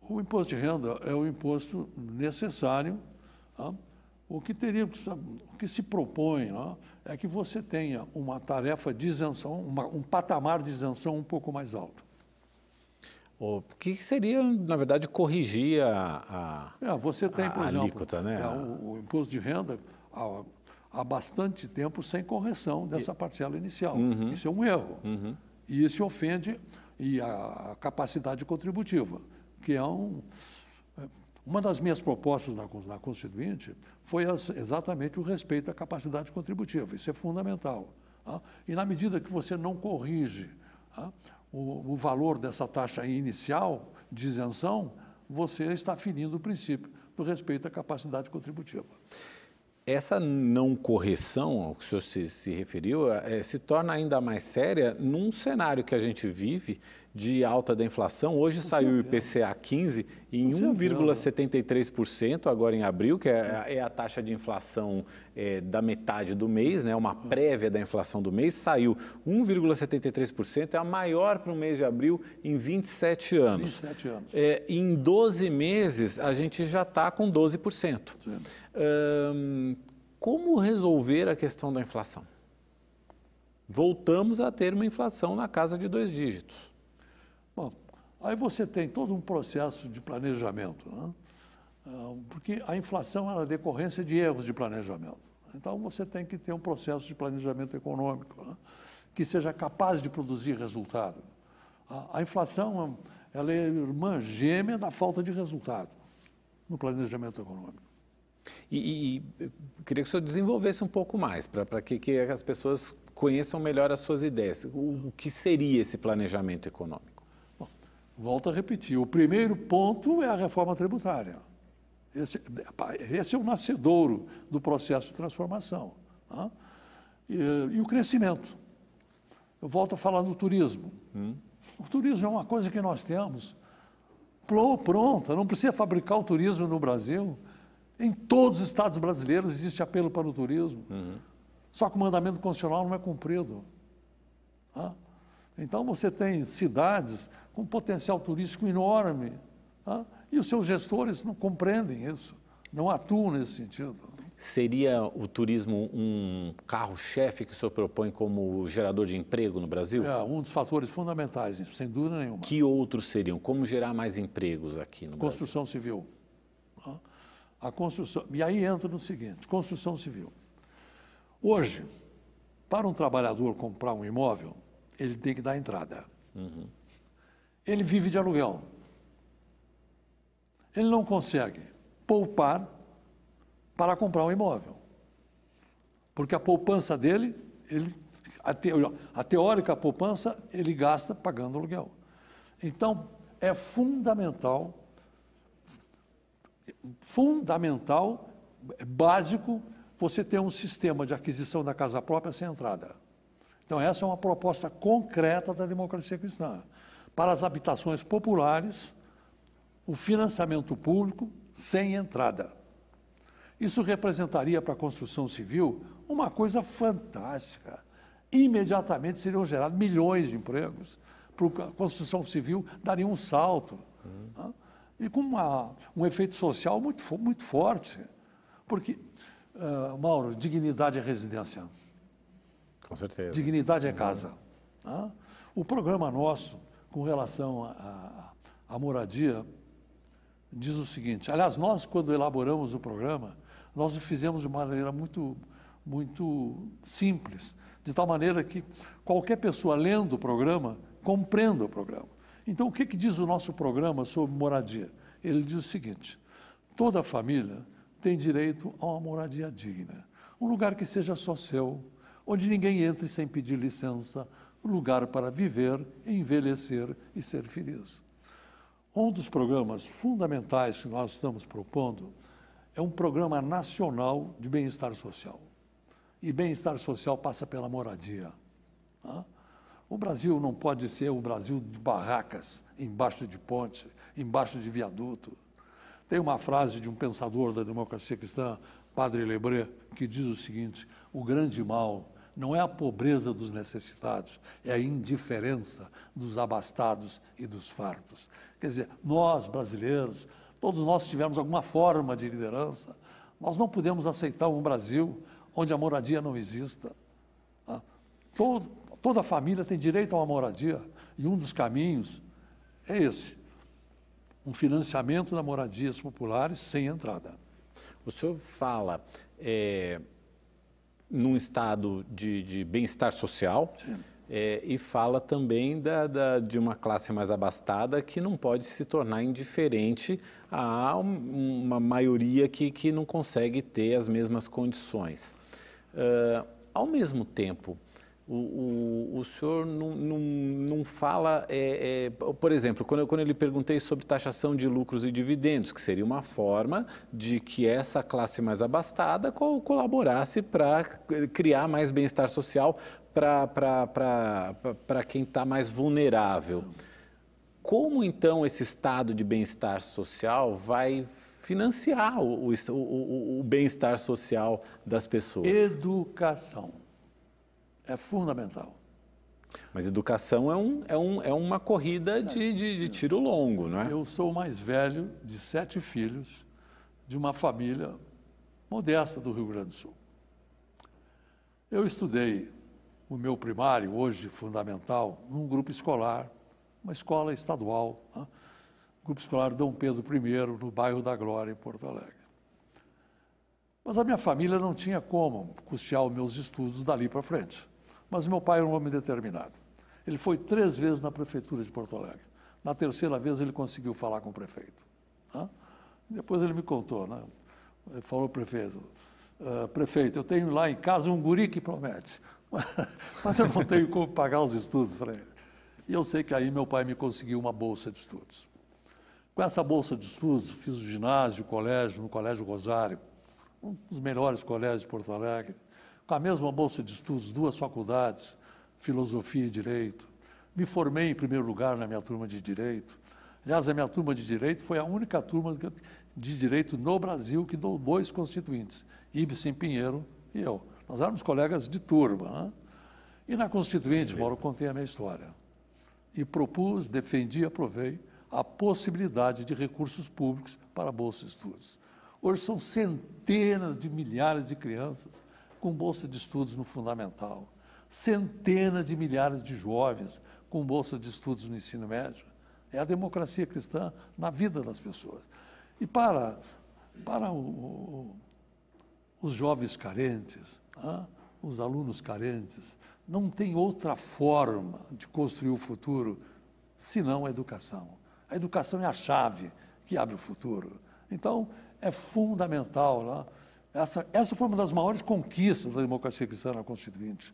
O imposto de renda é o imposto necessário. O que, teria, o que se propõe né, é que você tenha uma tarefa de isenção, uma, um patamar de isenção um pouco mais alto. O que seria, na verdade, corrigir a, a é, Você tem, por a, exemplo, alíquota, né? É, o, o, imposto de renda há, há, bastante tempo sem correção dessa parcela inicial. Uhum. Isso é um erro. Uhum. E isso ofende e a capacidade contributiva, que é um é, uma das minhas propostas na, na Constituinte foi as, exatamente o respeito à capacidade contributiva. Isso é fundamental. Tá? E na medida que você não corrige tá? o, o, valor dessa taxa inicial de isenção, você está ferindo o princípio do respeito à capacidade contributiva. Essa não correção ao que o senhor se, se referiu é, se torna ainda mais séria num cenário que a gente vive de alta da inflação. Hoje saiu o IPCA 15 em 1,73% agora em abril, que é, é a taxa de inflação é, da metade do mês, né, uma prévia da inflação do mês. Saiu 1,73%, é a maior para o mês de abril em 27 anos. 27 anos. É, em 12 meses, a gente já está com 12%. Hum, como resolver a questão da inflação? Voltamos a ter uma inflação na casa de dois dígitos. Aí você tem todo um processo de planejamento, né? Ah, porque a inflação é a decorrência de erros de planejamento. Então você tem que ter um processo de planejamento econômico né? que seja capaz de produzir resultado. A, inflação ela é irmã gêmea da falta de resultado no planejamento econômico. E, e, queria que o senhor desenvolvesse um pouco mais, para que, que, as pessoas conheçam melhor as suas ideias. O, o que seria esse planejamento econômico? Volto a repetir: o primeiro ponto é a reforma tributária. Esse, esse é o nascedouro do processo de transformação. Né? E, e, o crescimento. Eu volto a falar do turismo. Hum. O turismo é uma coisa que nós temos pronta, não precisa fabricar o turismo no Brasil. Em todos os estados brasileiros existe apelo para o turismo. Uhum. Só que o mandamento constitucional não é cumprido. Né? Então você tem cidades com potencial turístico enorme tá? e os seus gestores não compreendem isso, não atuam nesse sentido. Seria o turismo um carro-chefe que o senhor propõe como gerador de emprego no Brasil? É um dos fatores fundamentais, sem dúvida nenhuma. Que outros seriam? Como gerar mais empregos aqui no construção Brasil? Construção civil. Tá? A construção. E aí entra no seguinte: construção civil. Hoje, para um trabalhador comprar um imóvel, ele tem que dar entrada. Uhum. Ele vive de aluguel. Ele não consegue poupar para comprar um imóvel. Porque a poupança dele, ele, a, te, a teórica poupança, ele gasta pagando aluguel. Então, é fundamental, fundamental, é básico, você ter um sistema de aquisição da casa própria sem entrada. Então, essa é uma proposta concreta da democracia cristã. Para as habitações populares, o financiamento público sem entrada. Isso representaria para a construção civil uma coisa fantástica. Imediatamente seriam gerados milhões de empregos. Para a construção civil daria um salto. Uhum. Né? E com uma, um efeito social muito, muito forte. Porque, uh, Mauro, dignidade é residência. Com certeza. Dignidade é uhum. casa. Né? O programa nosso com relação à moradia diz o seguinte: aliás, nós, quando elaboramos o programa, nós o fizemos de uma maneira muito, muito simples, de tal maneira que qualquer pessoa lendo o programa compreenda o programa. Então, o que, que diz o nosso programa sobre moradia? Ele diz o seguinte: toda família tem direito a uma moradia digna, um lugar que seja só seu onde ninguém entre sem pedir licença, lugar para viver, envelhecer e ser feliz. Um dos programas fundamentais que nós estamos propondo é um programa nacional de bem-estar social. E bem-estar social passa pela moradia. O Brasil não pode ser o Brasil de barracas, embaixo de ponte, embaixo de viaduto. Tem uma frase de um pensador da democracia cristã, Padre Lebré, que diz o seguinte: o grande mal não é a pobreza dos necessitados, é a indiferença dos abastados e dos fartos. Quer dizer, nós brasileiros, todos nós tivemos alguma forma de liderança, nós não podemos aceitar um Brasil onde a moradia não exista. Tá? toda família tem direito a uma moradia e um dos caminhos é esse: um financiamento da moradias populares sem entrada. O senhor fala. É num estado de, de bem-estar social. É, e fala também da, da, de uma classe mais abastada que não pode se tornar indiferente a uma maioria que, que não consegue ter as mesmas condições. Uh, ao mesmo tempo, o, o, o senhor não, não, não fala, é, é, por exemplo, quando eu, quando eu lhe perguntei sobre taxação de lucros e dividendos, que seria uma forma de que essa classe mais abastada co colaborasse para criar mais bem-estar social para quem está mais vulnerável. Como então esse estado de bem-estar social vai financiar o, o, o, o bem-estar social das pessoas? Educação. É fundamental. Mas educação é, um, é, um, é uma corrida é. de, de, de tiro longo, não é? Eu sou o mais velho de sete filhos de uma família modesta do Rio Grande do Sul. Eu estudei o meu primário, hoje fundamental, num grupo escolar, uma escola estadual, né? grupo escolar Dom Pedro I, no bairro da Glória, em Porto Alegre. Mas a minha família não tinha como custear os meus estudos dali para frente. Mas meu pai era um homem determinado. Ele foi três vezes na prefeitura de Porto Alegre. Na terceira vez ele conseguiu falar com o prefeito. Né? Depois ele me contou, né? Ele falou ao prefeito, uh, prefeito, eu tenho lá em casa um guri que promete, mas eu não tenho como pagar os estudos para ele. E eu sei que aí meu pai me conseguiu uma bolsa de estudos. Com essa bolsa de estudos, fiz o ginásio, o colégio, no Colégio Rosário, um dos melhores colégios de Porto Alegre com a mesma bolsa de estudos, duas faculdades, filosofia e direito. Me formei em primeiro lugar na minha turma de direito. Aliás, a minha turma de direito foi a única turma de direito no Brasil que deu dois constituintes, Ibsen Pinheiro e eu. Nós éramos colegas de turma. Né? E na Constituinte, Mauro, contei a minha história. E propus, defendi, aprovei a possibilidade de recursos públicos para bolsas de estudos. Hoje são centenas de milhares de crianças com bolsa de estudos no fundamental, centenas de milhares de jovens com bolsa de estudos no ensino médio. É a democracia cristã na vida das pessoas. E para, para o, o, os jovens carentes, ah, os alunos carentes, não tem outra forma de construir o futuro senão a educação. A educação é a chave que abre o futuro. Então, é fundamental lá. Essa, essa foi uma das maiores conquistas da democracia cristã na Constituinte.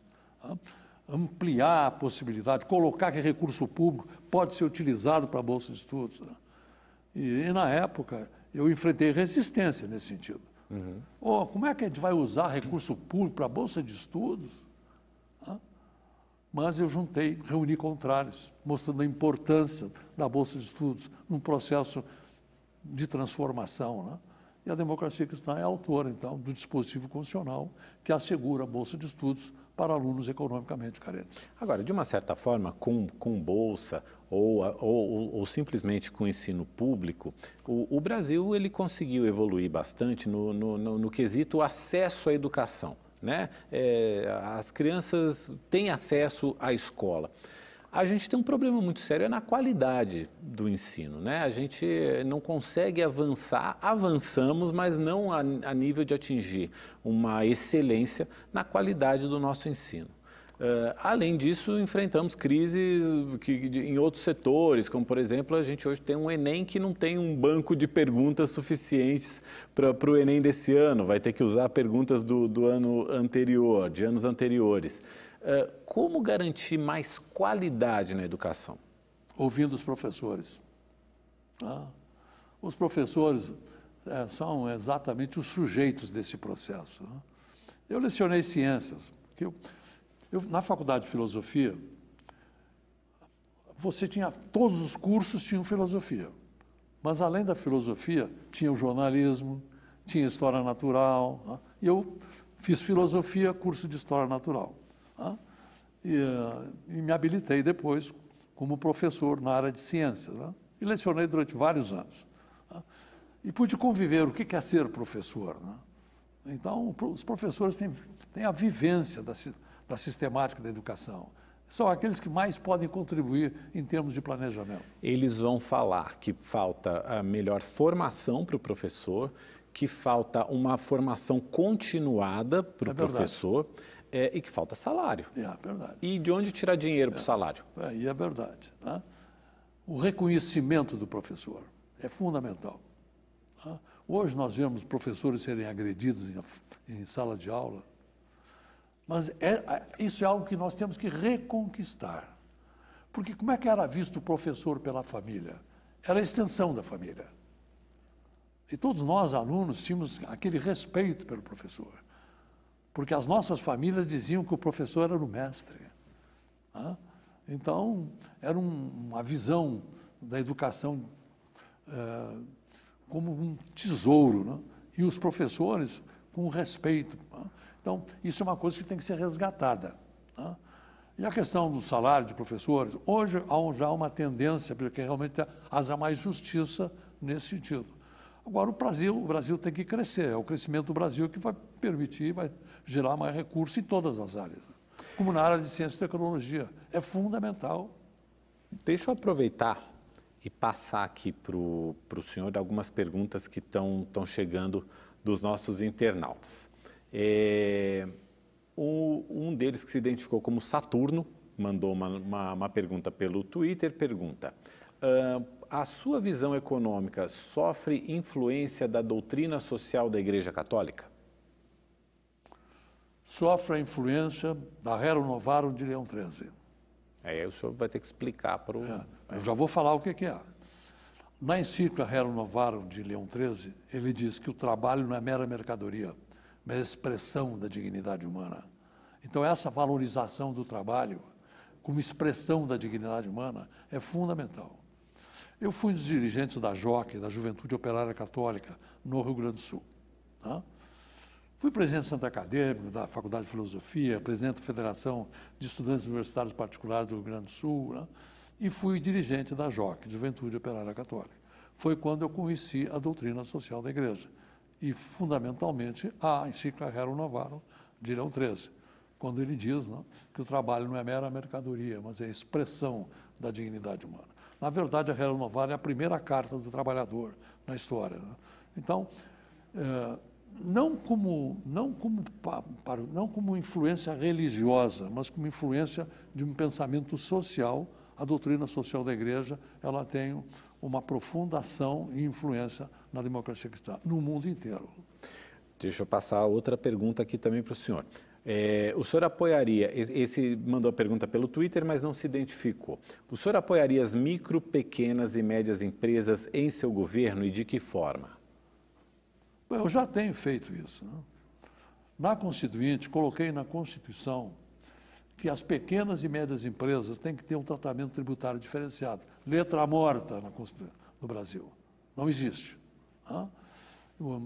Ampliar a possibilidade, colocar que recurso público pode ser utilizado para a Bolsa de Estudos. Né? E, e, na época, eu enfrentei resistência nesse sentido. Uhum. Oh, como é que a gente vai usar recurso público para a Bolsa de Estudos? Mas eu juntei, reuni contrários, mostrando a importância da Bolsa de Estudos num processo de transformação. Né? E a democracia cristã é autora, então, do dispositivo constitucional que assegura a bolsa de estudos para alunos economicamente carentes. Agora, de uma certa forma, com, com bolsa ou, ou, ou simplesmente com ensino público, o, o, Brasil ele conseguiu evoluir bastante no, no, no, no quesito acesso à educação. Né? É, as crianças têm acesso à escola a gente tem um problema muito sério é na qualidade do ensino, né? A gente não consegue avançar, avançamos, mas não a, a nível de atingir uma excelência na qualidade do nosso ensino. Uh, além disso, enfrentamos crises que, de, em outros setores, como por exemplo, a gente hoje tem um Enem que não tem um banco de perguntas suficientes para o Enem desse ano, vai ter que usar perguntas do, do ano anterior, de anos anteriores. Eh, como garantir mais qualidade na educação? Ouvindo os professores. Ah, os professores é, são exatamente os sujeitos desse processo. Né? Eu lecionei ciências. Que eu, eu, na faculdade de filosofia, você tinha todos os cursos tinham filosofia. Mas além da filosofia, tinha o jornalismo, tinha história natural. Né? E eu fiz filosofia, curso de história natural. Né? E, eh, e, me habilitei depois como professor na área de ciências. Né? E lecionei durante vários anos. Né? E pude conviver o que é ser professor. Né? Então, os professores têm, têm a vivência da, da sistemática da educação são aqueles que mais podem contribuir em termos de planejamento. Eles vão falar que falta a melhor formação para o professor, que falta uma formação continuada para o é professor. Verdade é, e que falta salário. É, é, verdade. E de onde tirar dinheiro é, para o salário? Aí é, é verdade. Né? O reconhecimento do professor é fundamental. Né? Hoje nós vemos professores serem agredidos em, em sala de aula, mas é, é, isso é algo que nós temos que reconquistar. Porque como é que era visto o professor pela família? Era a extensão da família. E todos nós, alunos, tínhamos aquele respeito pelo professor porque as nossas famílias diziam que o professor era o mestre. Né? Então, era um, uma visão da educação é, como um tesouro, né? e os professores com respeito. Né? Então, isso é uma coisa que tem que ser resgatada. Né? E a questão do salário de professores, hoje há já uma tendência, porque realmente haja mais justiça nesse sentido. Agora, o Brasil, o Brasil tem que crescer, é o crescimento do Brasil que vai permitir vai gerar mais recursos em todas as áreas, como na área de ciência e tecnologia. É fundamental. Deixa eu aproveitar e passar aqui para o senhor algumas perguntas que estão chegando dos nossos internautas. É, um, um deles que se identificou como Saturno mandou uma, uma, uma pergunta pelo Twitter, pergunta, ah, a sua visão econômica sofre influência da doutrina social da Igreja Católica? sofre a influência da Rerum Novarum de Leão XIII. É, aí o senhor vai ter que explicar para o... É, eu já vou falar o que, é. Na encíclica Rerum Novarum de Leão XIII, ele diz que o trabalho não é mera mercadoria, mas é expressão da dignidade humana. Então essa valorização do trabalho como expressão da dignidade humana é fundamental. Eu fui um dos dirigentes da JOC, da Juventude Operária Católica, no Rio Grande do Sul. Tá? Fui presidente do Centro Acadêmico, da Faculdade de Filosofia, presidente da Federação de Estudantes Universitários Particulares do Rio Grande do Sul, né? e fui dirigente da JOC, Juventude Operária Católica. Foi quando eu conheci a doutrina social da Igreja, e fundamentalmente a encíclica Rerum Novarum de Leão XIII, quando ele diz né, que o trabalho não é mera mercadoria, mas é expressão da dignidade humana. Na verdade, a Rerum Novarum é a primeira carta do trabalhador na história. Né? Então, eh, não como, não como, não como influência religiosa, mas como influência de um pensamento social. A doutrina social da igreja, ela tem uma profunda ação e influência na democracia cristã, no mundo inteiro. Deixa eu passar outra pergunta aqui também para o senhor. É, o senhor apoiaria, esse mandou a pergunta pelo Twitter, mas não se identificou. O senhor apoiaria as micro, pequenas e médias empresas em seu governo e de que forma? eu já tenho feito isso. Né? Na Constituinte, coloquei na Constituição que as pequenas e médias empresas têm que ter um tratamento tributário diferenciado. Letra morta no Brasil. Não existe. Né?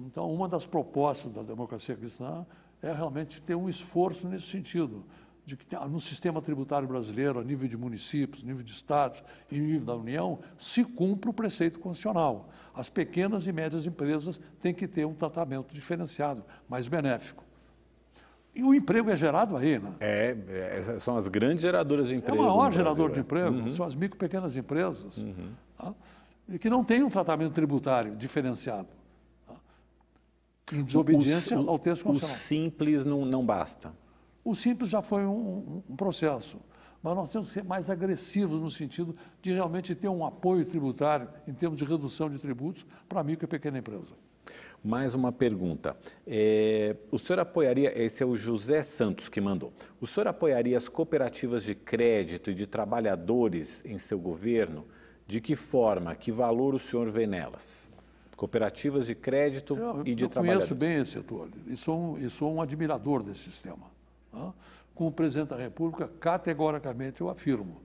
Então, uma das propostas da democracia cristã é realmente ter um esforço nesse sentido de que ah, no sistema tributário brasileiro, a nível de municípios, nível de estados e nível da União, se cumpre o preceito constitucional. As pequenas e médias empresas têm que ter um tratamento diferenciado, mais benéfico. E o emprego é gerado aí, né? É, é são as grandes geradoras de emprego. É o maior gerador de né? emprego, uhum. são as micro e pequenas empresas, uhum. tá? e que não têm um tratamento tributário diferenciado. Tá? Em desobediência o, o, ao texto constitucional. O simples não, não basta. O simples já foi um, um processo, mas nós temos que ser mais agressivos no sentido de realmente ter um apoio tributário em termos de redução de tributos para a micro e pequena empresa. Mais uma pergunta. É, o senhor apoiaria, esse é o José Santos que mandou, o senhor apoiaria as cooperativas de crédito e de trabalhadores em seu governo? De que forma, que valor o senhor vê nelas? Cooperativas de crédito eu, e de eu trabalhadores. Eu conheço bem esse setor e sou, um, e sou um admirador desse sistema. Como presidente da República, categoricamente eu afirmo.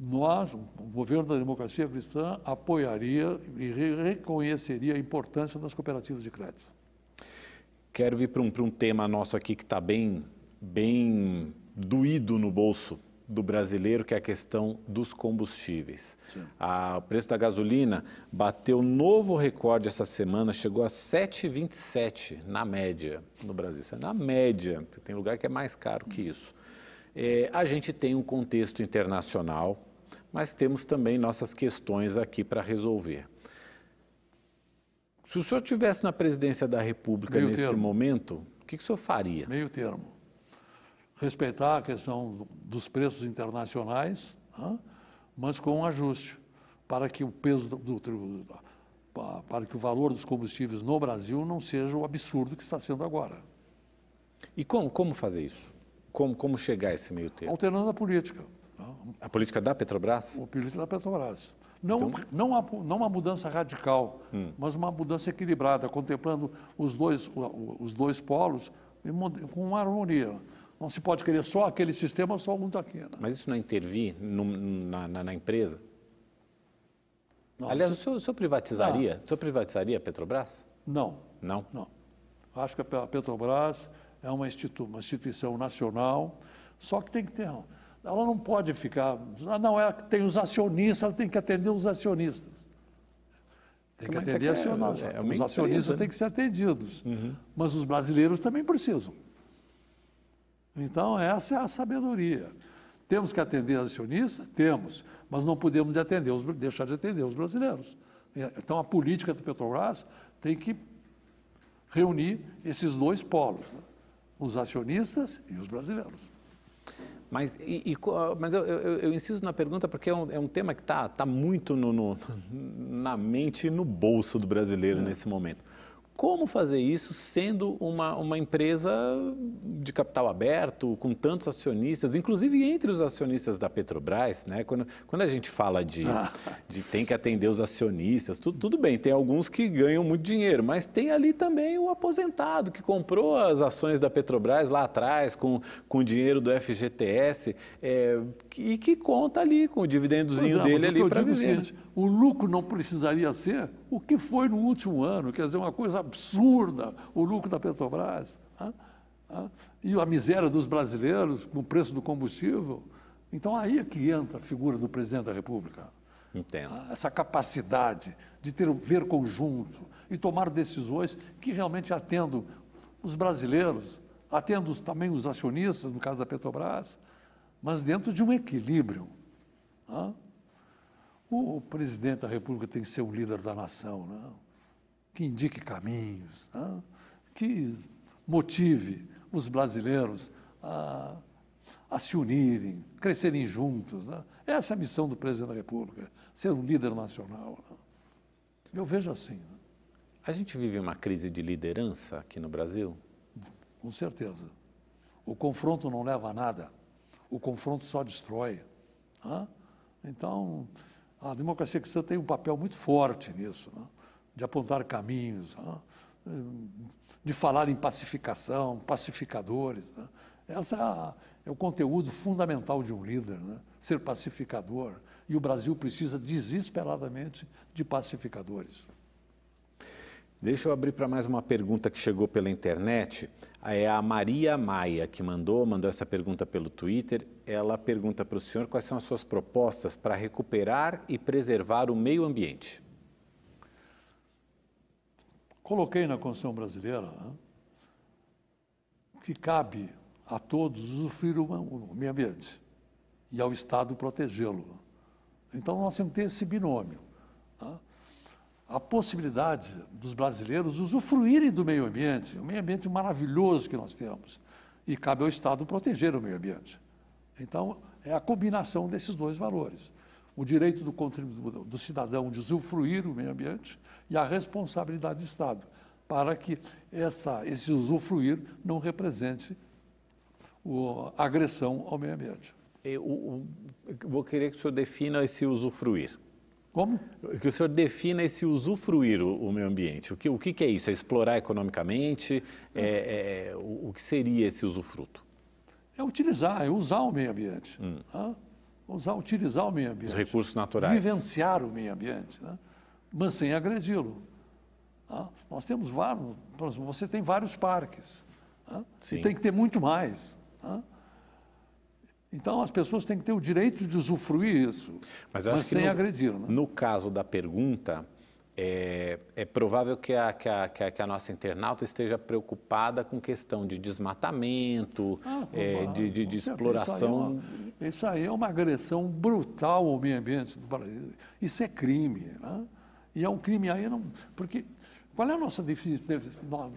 Nós, o governo da democracia cristã, apoiaria e reconheceria a importância das cooperativas de crédito. Quero vir para um, para um tema nosso aqui que está bem, bem doído no bolso do brasileiro, que é a questão dos combustíveis. A, o preço da gasolina bateu novo recorde essa semana, chegou a 7,27 na média no Brasil. Isso é na média, porque tem lugar que é mais caro que isso. É, a gente tem um contexto internacional, mas temos também nossas questões aqui para resolver. Se o senhor estivesse na presidência da República Meio nesse termo. momento, o que, que o senhor faria? Meio termo respeitar a questão dos preços internacionais, né, mas com um ajuste para que o peso do, do, para que o valor dos combustíveis no Brasil não seja o absurdo que está sendo agora. E como, como fazer isso? Como, como chegar a esse meio termo? Alterando a política. Né. A política da Petrobras? A política da Petrobras. Não, então... não, uma, não uma mudança radical, hum. mas uma mudança equilibrada, contemplando os dois, os dois polos com harmonia. Não se pode querer só aquele sistema, só alguns daqui. Né? Mas isso não intervir no, na, na, na, empresa? Nossa. Aliás, o senhor, o senhor privatizaria? Ah. O senhor privatizaria a Petrobras? Não. Não? Não. Acho que a Petrobras é uma, institu uma instituição nacional, só que tem que ter. Ela não pode ficar. Ah, não, ela tem os acionistas, ela tem que atender os acionistas. Tem que Como atender é que é? acionistas. É, os acionistas têm né? que ser atendidos. Uhum. Mas os brasileiros também precisam. Então, essa é a sabedoria. Temos que atender acionistas? Temos, mas não podemos atender os, deixar de atender os brasileiros. Então, a política do Petrobras tem que reunir esses dois polos, né? os acionistas e os brasileiros. Mas, e, e, mas eu, eu, eu, insisto na pergunta porque é um, é um tema que está tá muito no, no, na mente e no bolso do brasileiro é. nesse momento. Como fazer isso sendo uma, uma empresa de capital aberto, com tantos acionistas, inclusive entre os acionistas da Petrobras, né? Quando, quando a gente fala de, ah. de tem que atender os acionistas, tudo, tudo bem, tem alguns que ganham muito dinheiro, mas tem ali também o aposentado que comprou as ações da Petrobras lá atrás com, com dinheiro do FGTS é, e que conta ali com o dividendozinho é, dele ali para é viver. Seguinte, o lucro não precisaria ser o que foi no último ano, quer dizer, uma coisa absurda o lucro da Petrobras. E a miséria dos brasileiros com o preço do combustível. Então, aí é que entra a figura do presidente da República. Entendo. Ah, essa capacidade de ter ver conjunto e tomar decisões que realmente atendam os brasileiros, atendam também os acionistas, no caso da Petrobras, mas dentro de um equilíbrio. O presidente da República tem que ser o líder da nação, não? Né? que indique caminhos, não? Né? que motive os brasileiros a, a se unirem, crescerem juntos. Não? Né? Essa é a missão do presidente da República, ser um líder nacional. Eu vejo assim. A gente vive uma crise de liderança aqui no Brasil? Com certeza. O confronto não leva a nada. O confronto só destrói. Então, a democracia cristã tem um papel muito forte nisso, né? de apontar caminhos, né? de falar em pacificação, pacificadores. Né? Essa é o conteúdo fundamental de um líder, né? ser pacificador. E o Brasil precisa desesperadamente de pacificadores. Deixa eu abrir para mais uma pergunta que chegou pela internet. É a Maria Maia que mandou, mandou essa pergunta pelo Twitter. Ela pergunta para o senhor quais são as suas propostas para recuperar e preservar o meio ambiente. Coloquei na Constituição Brasileira né, que cabe a todos usufruir o meio ambiente e ao Estado protegê-lo. Então nós temos que ter esse binômio. Né? a possibilidade dos brasileiros usufruírem do meio ambiente, o meio ambiente maravilhoso que nós temos. E cabe ao Estado proteger o meio ambiente. Então, é a combinação desses dois valores. O direito do, do cidadão de usufruir o meio ambiente e a responsabilidade do Estado, para que essa, esse usufruir não represente o, agressão ao meio ambiente. Eu, eu, eu vou querer que o senhor defina esse usufruir. Como? Que o senhor defina esse usufruir o, o meio ambiente. O que, o que, é isso? É explorar economicamente? É, é, é, o, o, que seria esse usufruto? É utilizar, é usar o meio ambiente. Hum. Né? Usar, utilizar o meio ambiente. Os recursos naturais. Vivenciar o meio ambiente, né? mas sem agredi-lo. Né? Nós temos vários, você tem vários parques. Sim. E tem que ter muito mais. Então as pessoas têm que ter o direito de usufruir isso, mas, mas sem no, agredir. Né? No caso da pergunta, é, é provável que a, que, a, que, a, que a, nossa internauta esteja preocupada com questão de desmatamento, ah, é, de, de, de exploração. Isso aí, é uma, isso aí, é uma agressão brutal ao meio ambiente do Brasil. Isso é crime. Né? E é um crime aí, não, porque qual é a nossa, definição,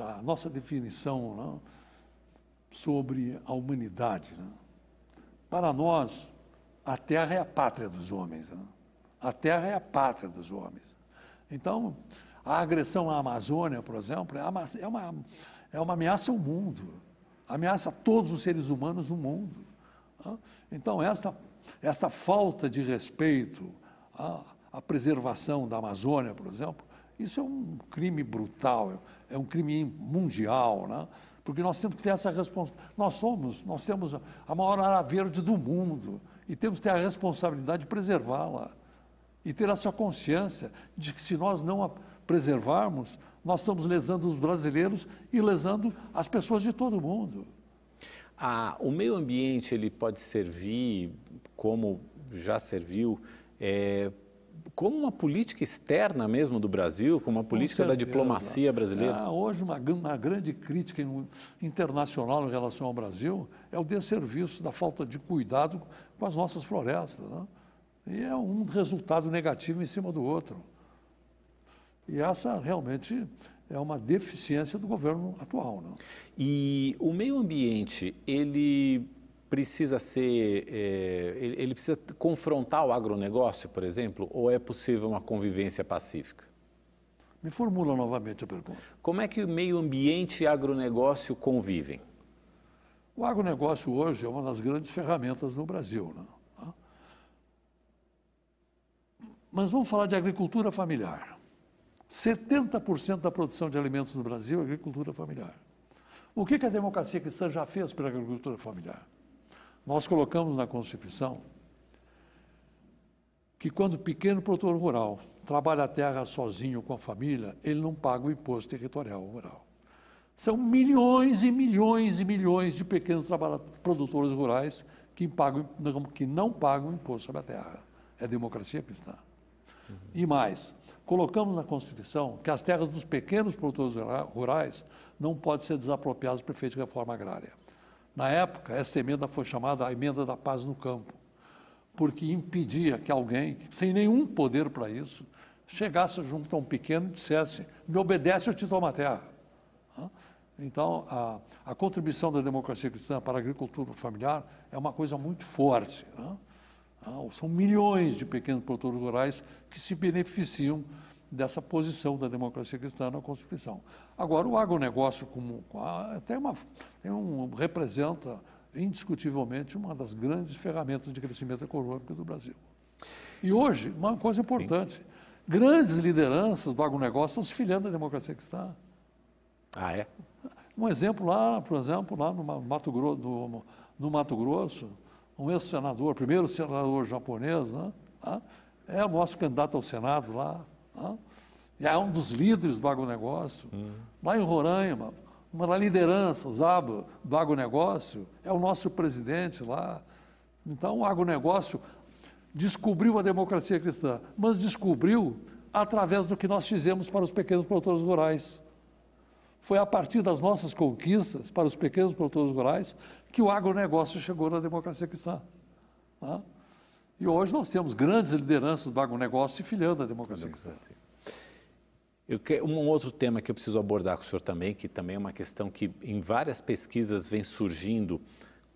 a nossa definição não, né, sobre a humanidade? Não? Né? Para nós, a terra é a pátria dos homens. Né? A terra é a pátria dos homens. Então, a agressão à Amazônia, por exemplo, é, é uma, é uma ameaça ao mundo. Ameaça a todos os seres humanos do mundo. Né? Então, esta, esta falta de respeito à, né? à preservação da Amazônia, por exemplo, isso é um crime brutal, é um crime mundial, né? porque nós temos que ter essa responsabilidade. Nós somos, nós temos a maior área verde do mundo e temos que ter a responsabilidade de preservá-la e ter essa consciência de que se nós não a preservarmos, nós estamos lesando os brasileiros e lesando as pessoas de todo o mundo. Ah, o meio ambiente ele pode servir, como já serviu, é, como uma política externa mesmo do Brasil, como uma política Com da diplomacia né? brasileira? Ah, hoje, uma, uma grande crítica internacional em relação ao Brasil é o desserviço da falta de cuidado com as nossas florestas. Né? E é um resultado negativo em cima do outro. E essa realmente é uma deficiência do governo atual. Né? E o meio ambiente, ele precisa ser, é, ele, ele precisa confrontar o agronegócio, por exemplo, ou é possível uma convivência pacífica? Me formula novamente a pergunta. Como é que o meio ambiente e agronegócio convivem? O agronegócio hoje é uma das grandes ferramentas no Brasil. Né? Mas vamos falar de agricultura familiar. 70% da produção de alimentos no Brasil é agricultura familiar. O que, a democracia cristã já fez pela agricultura familiar? Nós colocamos na Constituição que quando o pequeno produtor rural trabalha a terra sozinho com a família, ele não paga o imposto territorial rural. São milhões e milhões e milhões de pequenos produtores rurais que, pagam, que não pagam imposto sobre a terra. É democracia cristã. Uhum. E mais, colocamos na Constituição que as terras dos pequenos produtores rurais não podem ser desapropriadas por efeito de reforma agrária. Na época, essa emenda foi chamada a emenda da paz no campo, porque impedia que alguém, sem nenhum poder para isso, chegasse junto a um pequeno e dissesse: me obedece, eu te tomo a terra. Então, a, a contribuição da democracia cristã para a agricultura familiar é uma coisa muito forte. São milhões de pequenos produtores rurais que se beneficiam dessa posição da democracia cristã na Constituição. Agora, o agronegócio como, tem uma, tem um, representa indiscutivelmente uma das grandes ferramentas de crescimento econômico do Brasil. E hoje, uma coisa importante, Sim. grandes lideranças do agronegócio estão se filiando à democracia cristã. Ah, é? Um exemplo lá, por exemplo, lá no Mato Grosso, no, no Mato Grosso um ex-senador, primeiro senador japonês, né? Tá? é o nosso candidato ao Senado lá, já é um dos líderes do agronegócio. Hum. Lá em Roraima, uma da lideranças, do agronegócio, é o nosso presidente lá. Então, o agronegócio descobriu a democracia cristã, mas descobriu através do que nós fizemos para os pequenos produtores rurais. Foi a partir das nossas conquistas para os pequenos produtores rurais que o agronegócio chegou na democracia cristã. Né? E hoje nós temos grandes lideranças do agronegócio se filiando à democracia cristã. um outro tema que eu preciso abordar com o senhor também, que também é uma questão que em várias pesquisas vem surgindo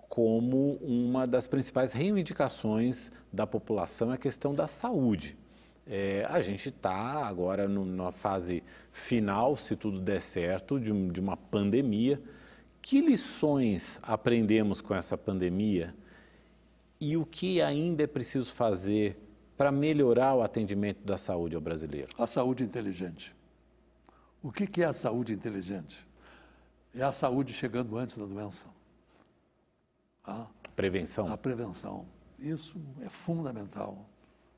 como uma das principais reivindicações da população, é a questão da saúde. É, a gente está agora numa fase final, se tudo der certo, de, um, de uma pandemia. Que lições aprendemos com essa pandemia? e o que ainda é preciso fazer para melhorar o atendimento da saúde ao brasileiro? A saúde inteligente. O que é a saúde inteligente? É a saúde chegando antes da doença. Ah, prevenção. A prevenção. Isso é fundamental.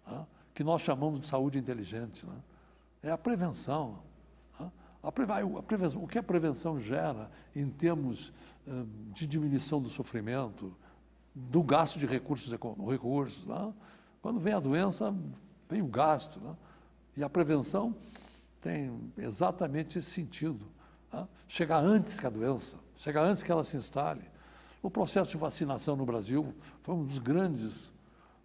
Ah, que nós chamamos de saúde inteligente. Né? É a prevenção. Ah. a, a prevenção. O que a prevenção gera em termos de diminuição do sofrimento, do gasto de recursos, recursos né? Quando vem a doença, vem o gasto. Né? E a prevenção tem exatamente esse sentido. Né? Chegar antes que a doença, chegar antes que ela se instale. O processo de vacinação no Brasil foi um dos grandes,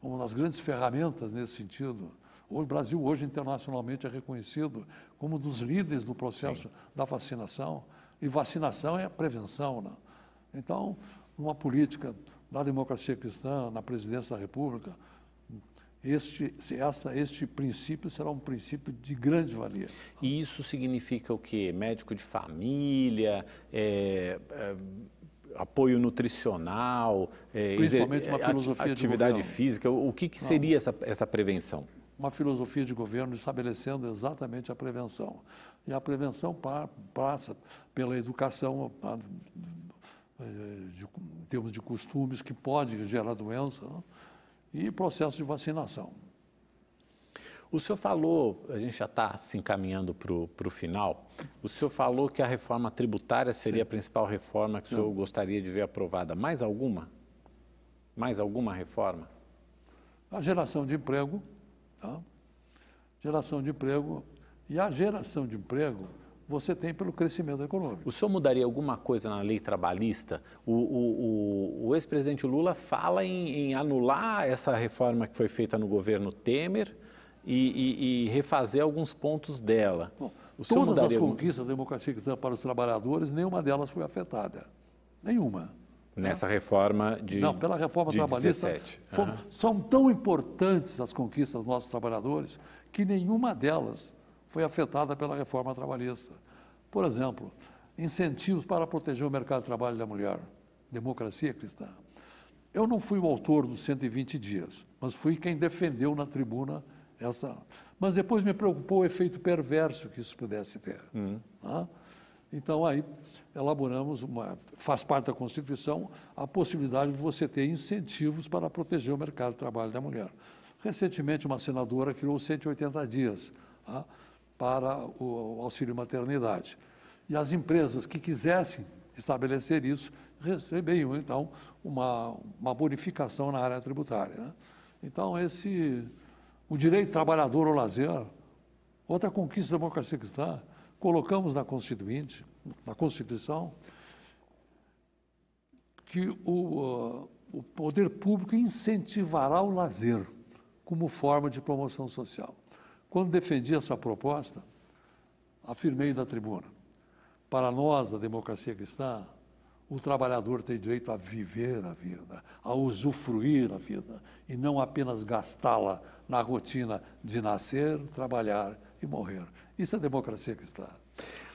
uma das grandes ferramentas nesse sentido. O Brasil hoje internacionalmente é reconhecido como um dos líderes no processo Sim. da vacinação. E vacinação é prevenção. Né? Então, uma política na democracia cristã na presidência da República, este, essa, este princípio será um princípio de grande valia. E isso significa o quê? Médico de família, é, é, apoio nutricional, é, principalmente uma é, filosofia atividade de física. O que, que seria essa, essa prevenção? Uma filosofia de governo estabelecendo exatamente a prevenção. E a prevenção passa pela educação eh, de, em termos de costumes que pode gerar doença né, e processo de vacinação. O senhor falou, a gente já está se assim, encaminhando para o final, o senhor falou que a reforma tributária seria Sim. a principal reforma que o senhor Não. gostaria de ver aprovada. Mais alguma? Mais alguma reforma? A geração de emprego, tá? geração de emprego, e a geração de emprego você tem pelo crescimento econômico. O senhor mudaria alguma coisa na lei trabalhista? O, o, o, o ex-presidente Lula fala em, em, anular essa reforma que foi feita no governo Temer e, e, e refazer alguns pontos dela. Bom, todas as conquistas algum... da democracia cristã para os trabalhadores, nenhuma delas foi afetada. Nenhuma. Nessa reforma de. Não, pela reforma trabalhista. 17. Uhum. são tão importantes as conquistas dos nossos trabalhadores que nenhuma delas foi afetada pela reforma trabalhista. Por exemplo, incentivos para proteger o mercado de trabalho da mulher, democracia cristã. Eu não fui o autor dos 120 dias, mas fui quem defendeu na tribuna essa. Mas depois me preocupou o efeito perverso que isso pudesse ter. Uhum. Né? Então, aí elaboramos, uma, faz parte da Constituição, a possibilidade de você ter incentivos para proteger o mercado de trabalho da mulher. Recentemente, uma senadora criou 180 dias. Tá? para o, auxílio maternidade. E as empresas que quisessem estabelecer isso recebiam, então, uma, uma bonificação na área tributária. Né? Então, esse, o direito trabalhador ao lazer, outra conquista da democracia cristã, colocamos na Constituinte, na Constituição, que o, uh, o poder público incentivará o lazer como forma de promoção social. Quando defendi essa proposta, afirmei da tribuna: para nós, a democracia cristã, o trabalhador tem direito a viver a vida, a usufruir a vida, e não apenas gastá-la na rotina de nascer, trabalhar e morrer. Isso é democracia cristã.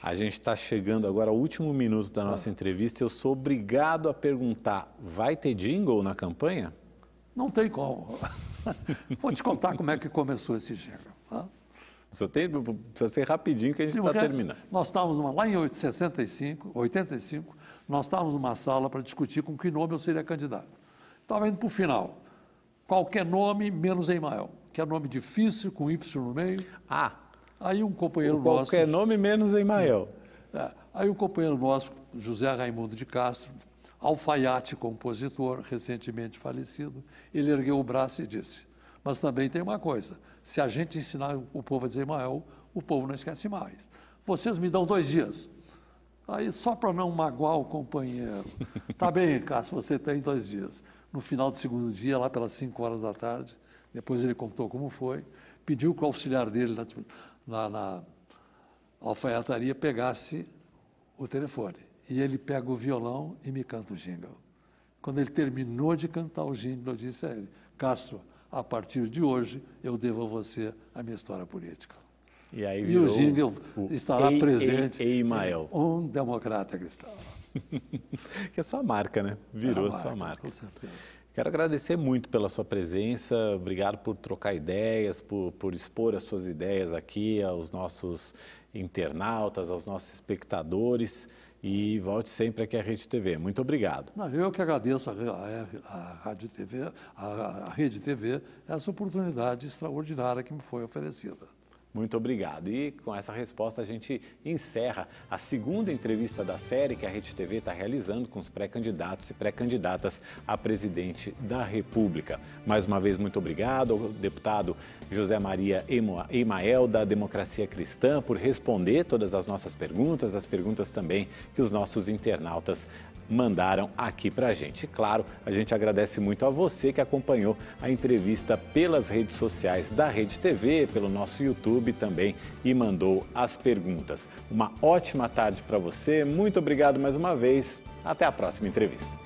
A gente está chegando agora ao último minuto da nossa ah. entrevista. Eu sou obrigado a perguntar: vai ter jingle na campanha? Não tem como. Vou te contar como é que começou esse jingle. Só tem, precisa ser rapidinho que a gente está terminando. Nós estávamos numa, lá em 865, 85, nós estávamos numa sala para discutir com que nome eu seria candidato. Estava indo para o final. Qualquer nome, menos Emael, que é nome difícil, com Y no meio. Ah. Aí um companheiro qualquer nosso. Qualquer nome, menos Emael. É, aí um companheiro nosso, José Raimundo de Castro, alfaiate compositor, recentemente falecido, ele ergueu o braço e disse: Mas também tem uma coisa se a gente ensinar o povo a dizer Ismael, o povo não esquece mais. Vocês me dão dois dias. Aí, só para não magoar o companheiro. tá bem, Cássio, você tem dois dias. No final do segundo dia, lá pelas cinco horas da tarde, depois ele contou como foi, pediu que o auxiliar dele na, tipo, na, na alfaiataria pegasse o telefone. E ele pega o violão e me canta o jingle. Quando ele terminou de cantar o jingle, eu disse a ele, Cássio, a partir de hoje eu devo a você a minha história política. E, aí e o Zingue estará presente. E, e Um democrata cristão. que é sua marca, né? Virou é sua marca, marca. Com certeza. Quero agradecer muito pela sua presença, obrigado por trocar ideias, por, por expor as suas ideias aqui aos nossos internautas, aos nossos espectadores e volte sempre aqui à Rede TV. Muito obrigado. Não, eu que agradeço a, a, a Rádio TV, a, a Rede TV, essa oportunidade extraordinária que me foi oferecida. Muito obrigado. E com essa resposta a gente encerra a segunda entrevista da série que a Rede TV está realizando com os pré-candidatos e pré-candidatas a presidente da República. Mais uma vez, muito obrigado ao deputado José Maria Emael, da Democracia Cristã, por responder todas as nossas perguntas, as perguntas também que os nossos internautas mandaram aqui para a gente. E claro, a gente agradece muito a você que acompanhou a entrevista pelas redes sociais da Rede TV, pelo nosso YouTube também e mandou as perguntas. Uma ótima tarde para você. Muito obrigado mais uma vez. Até a próxima entrevista.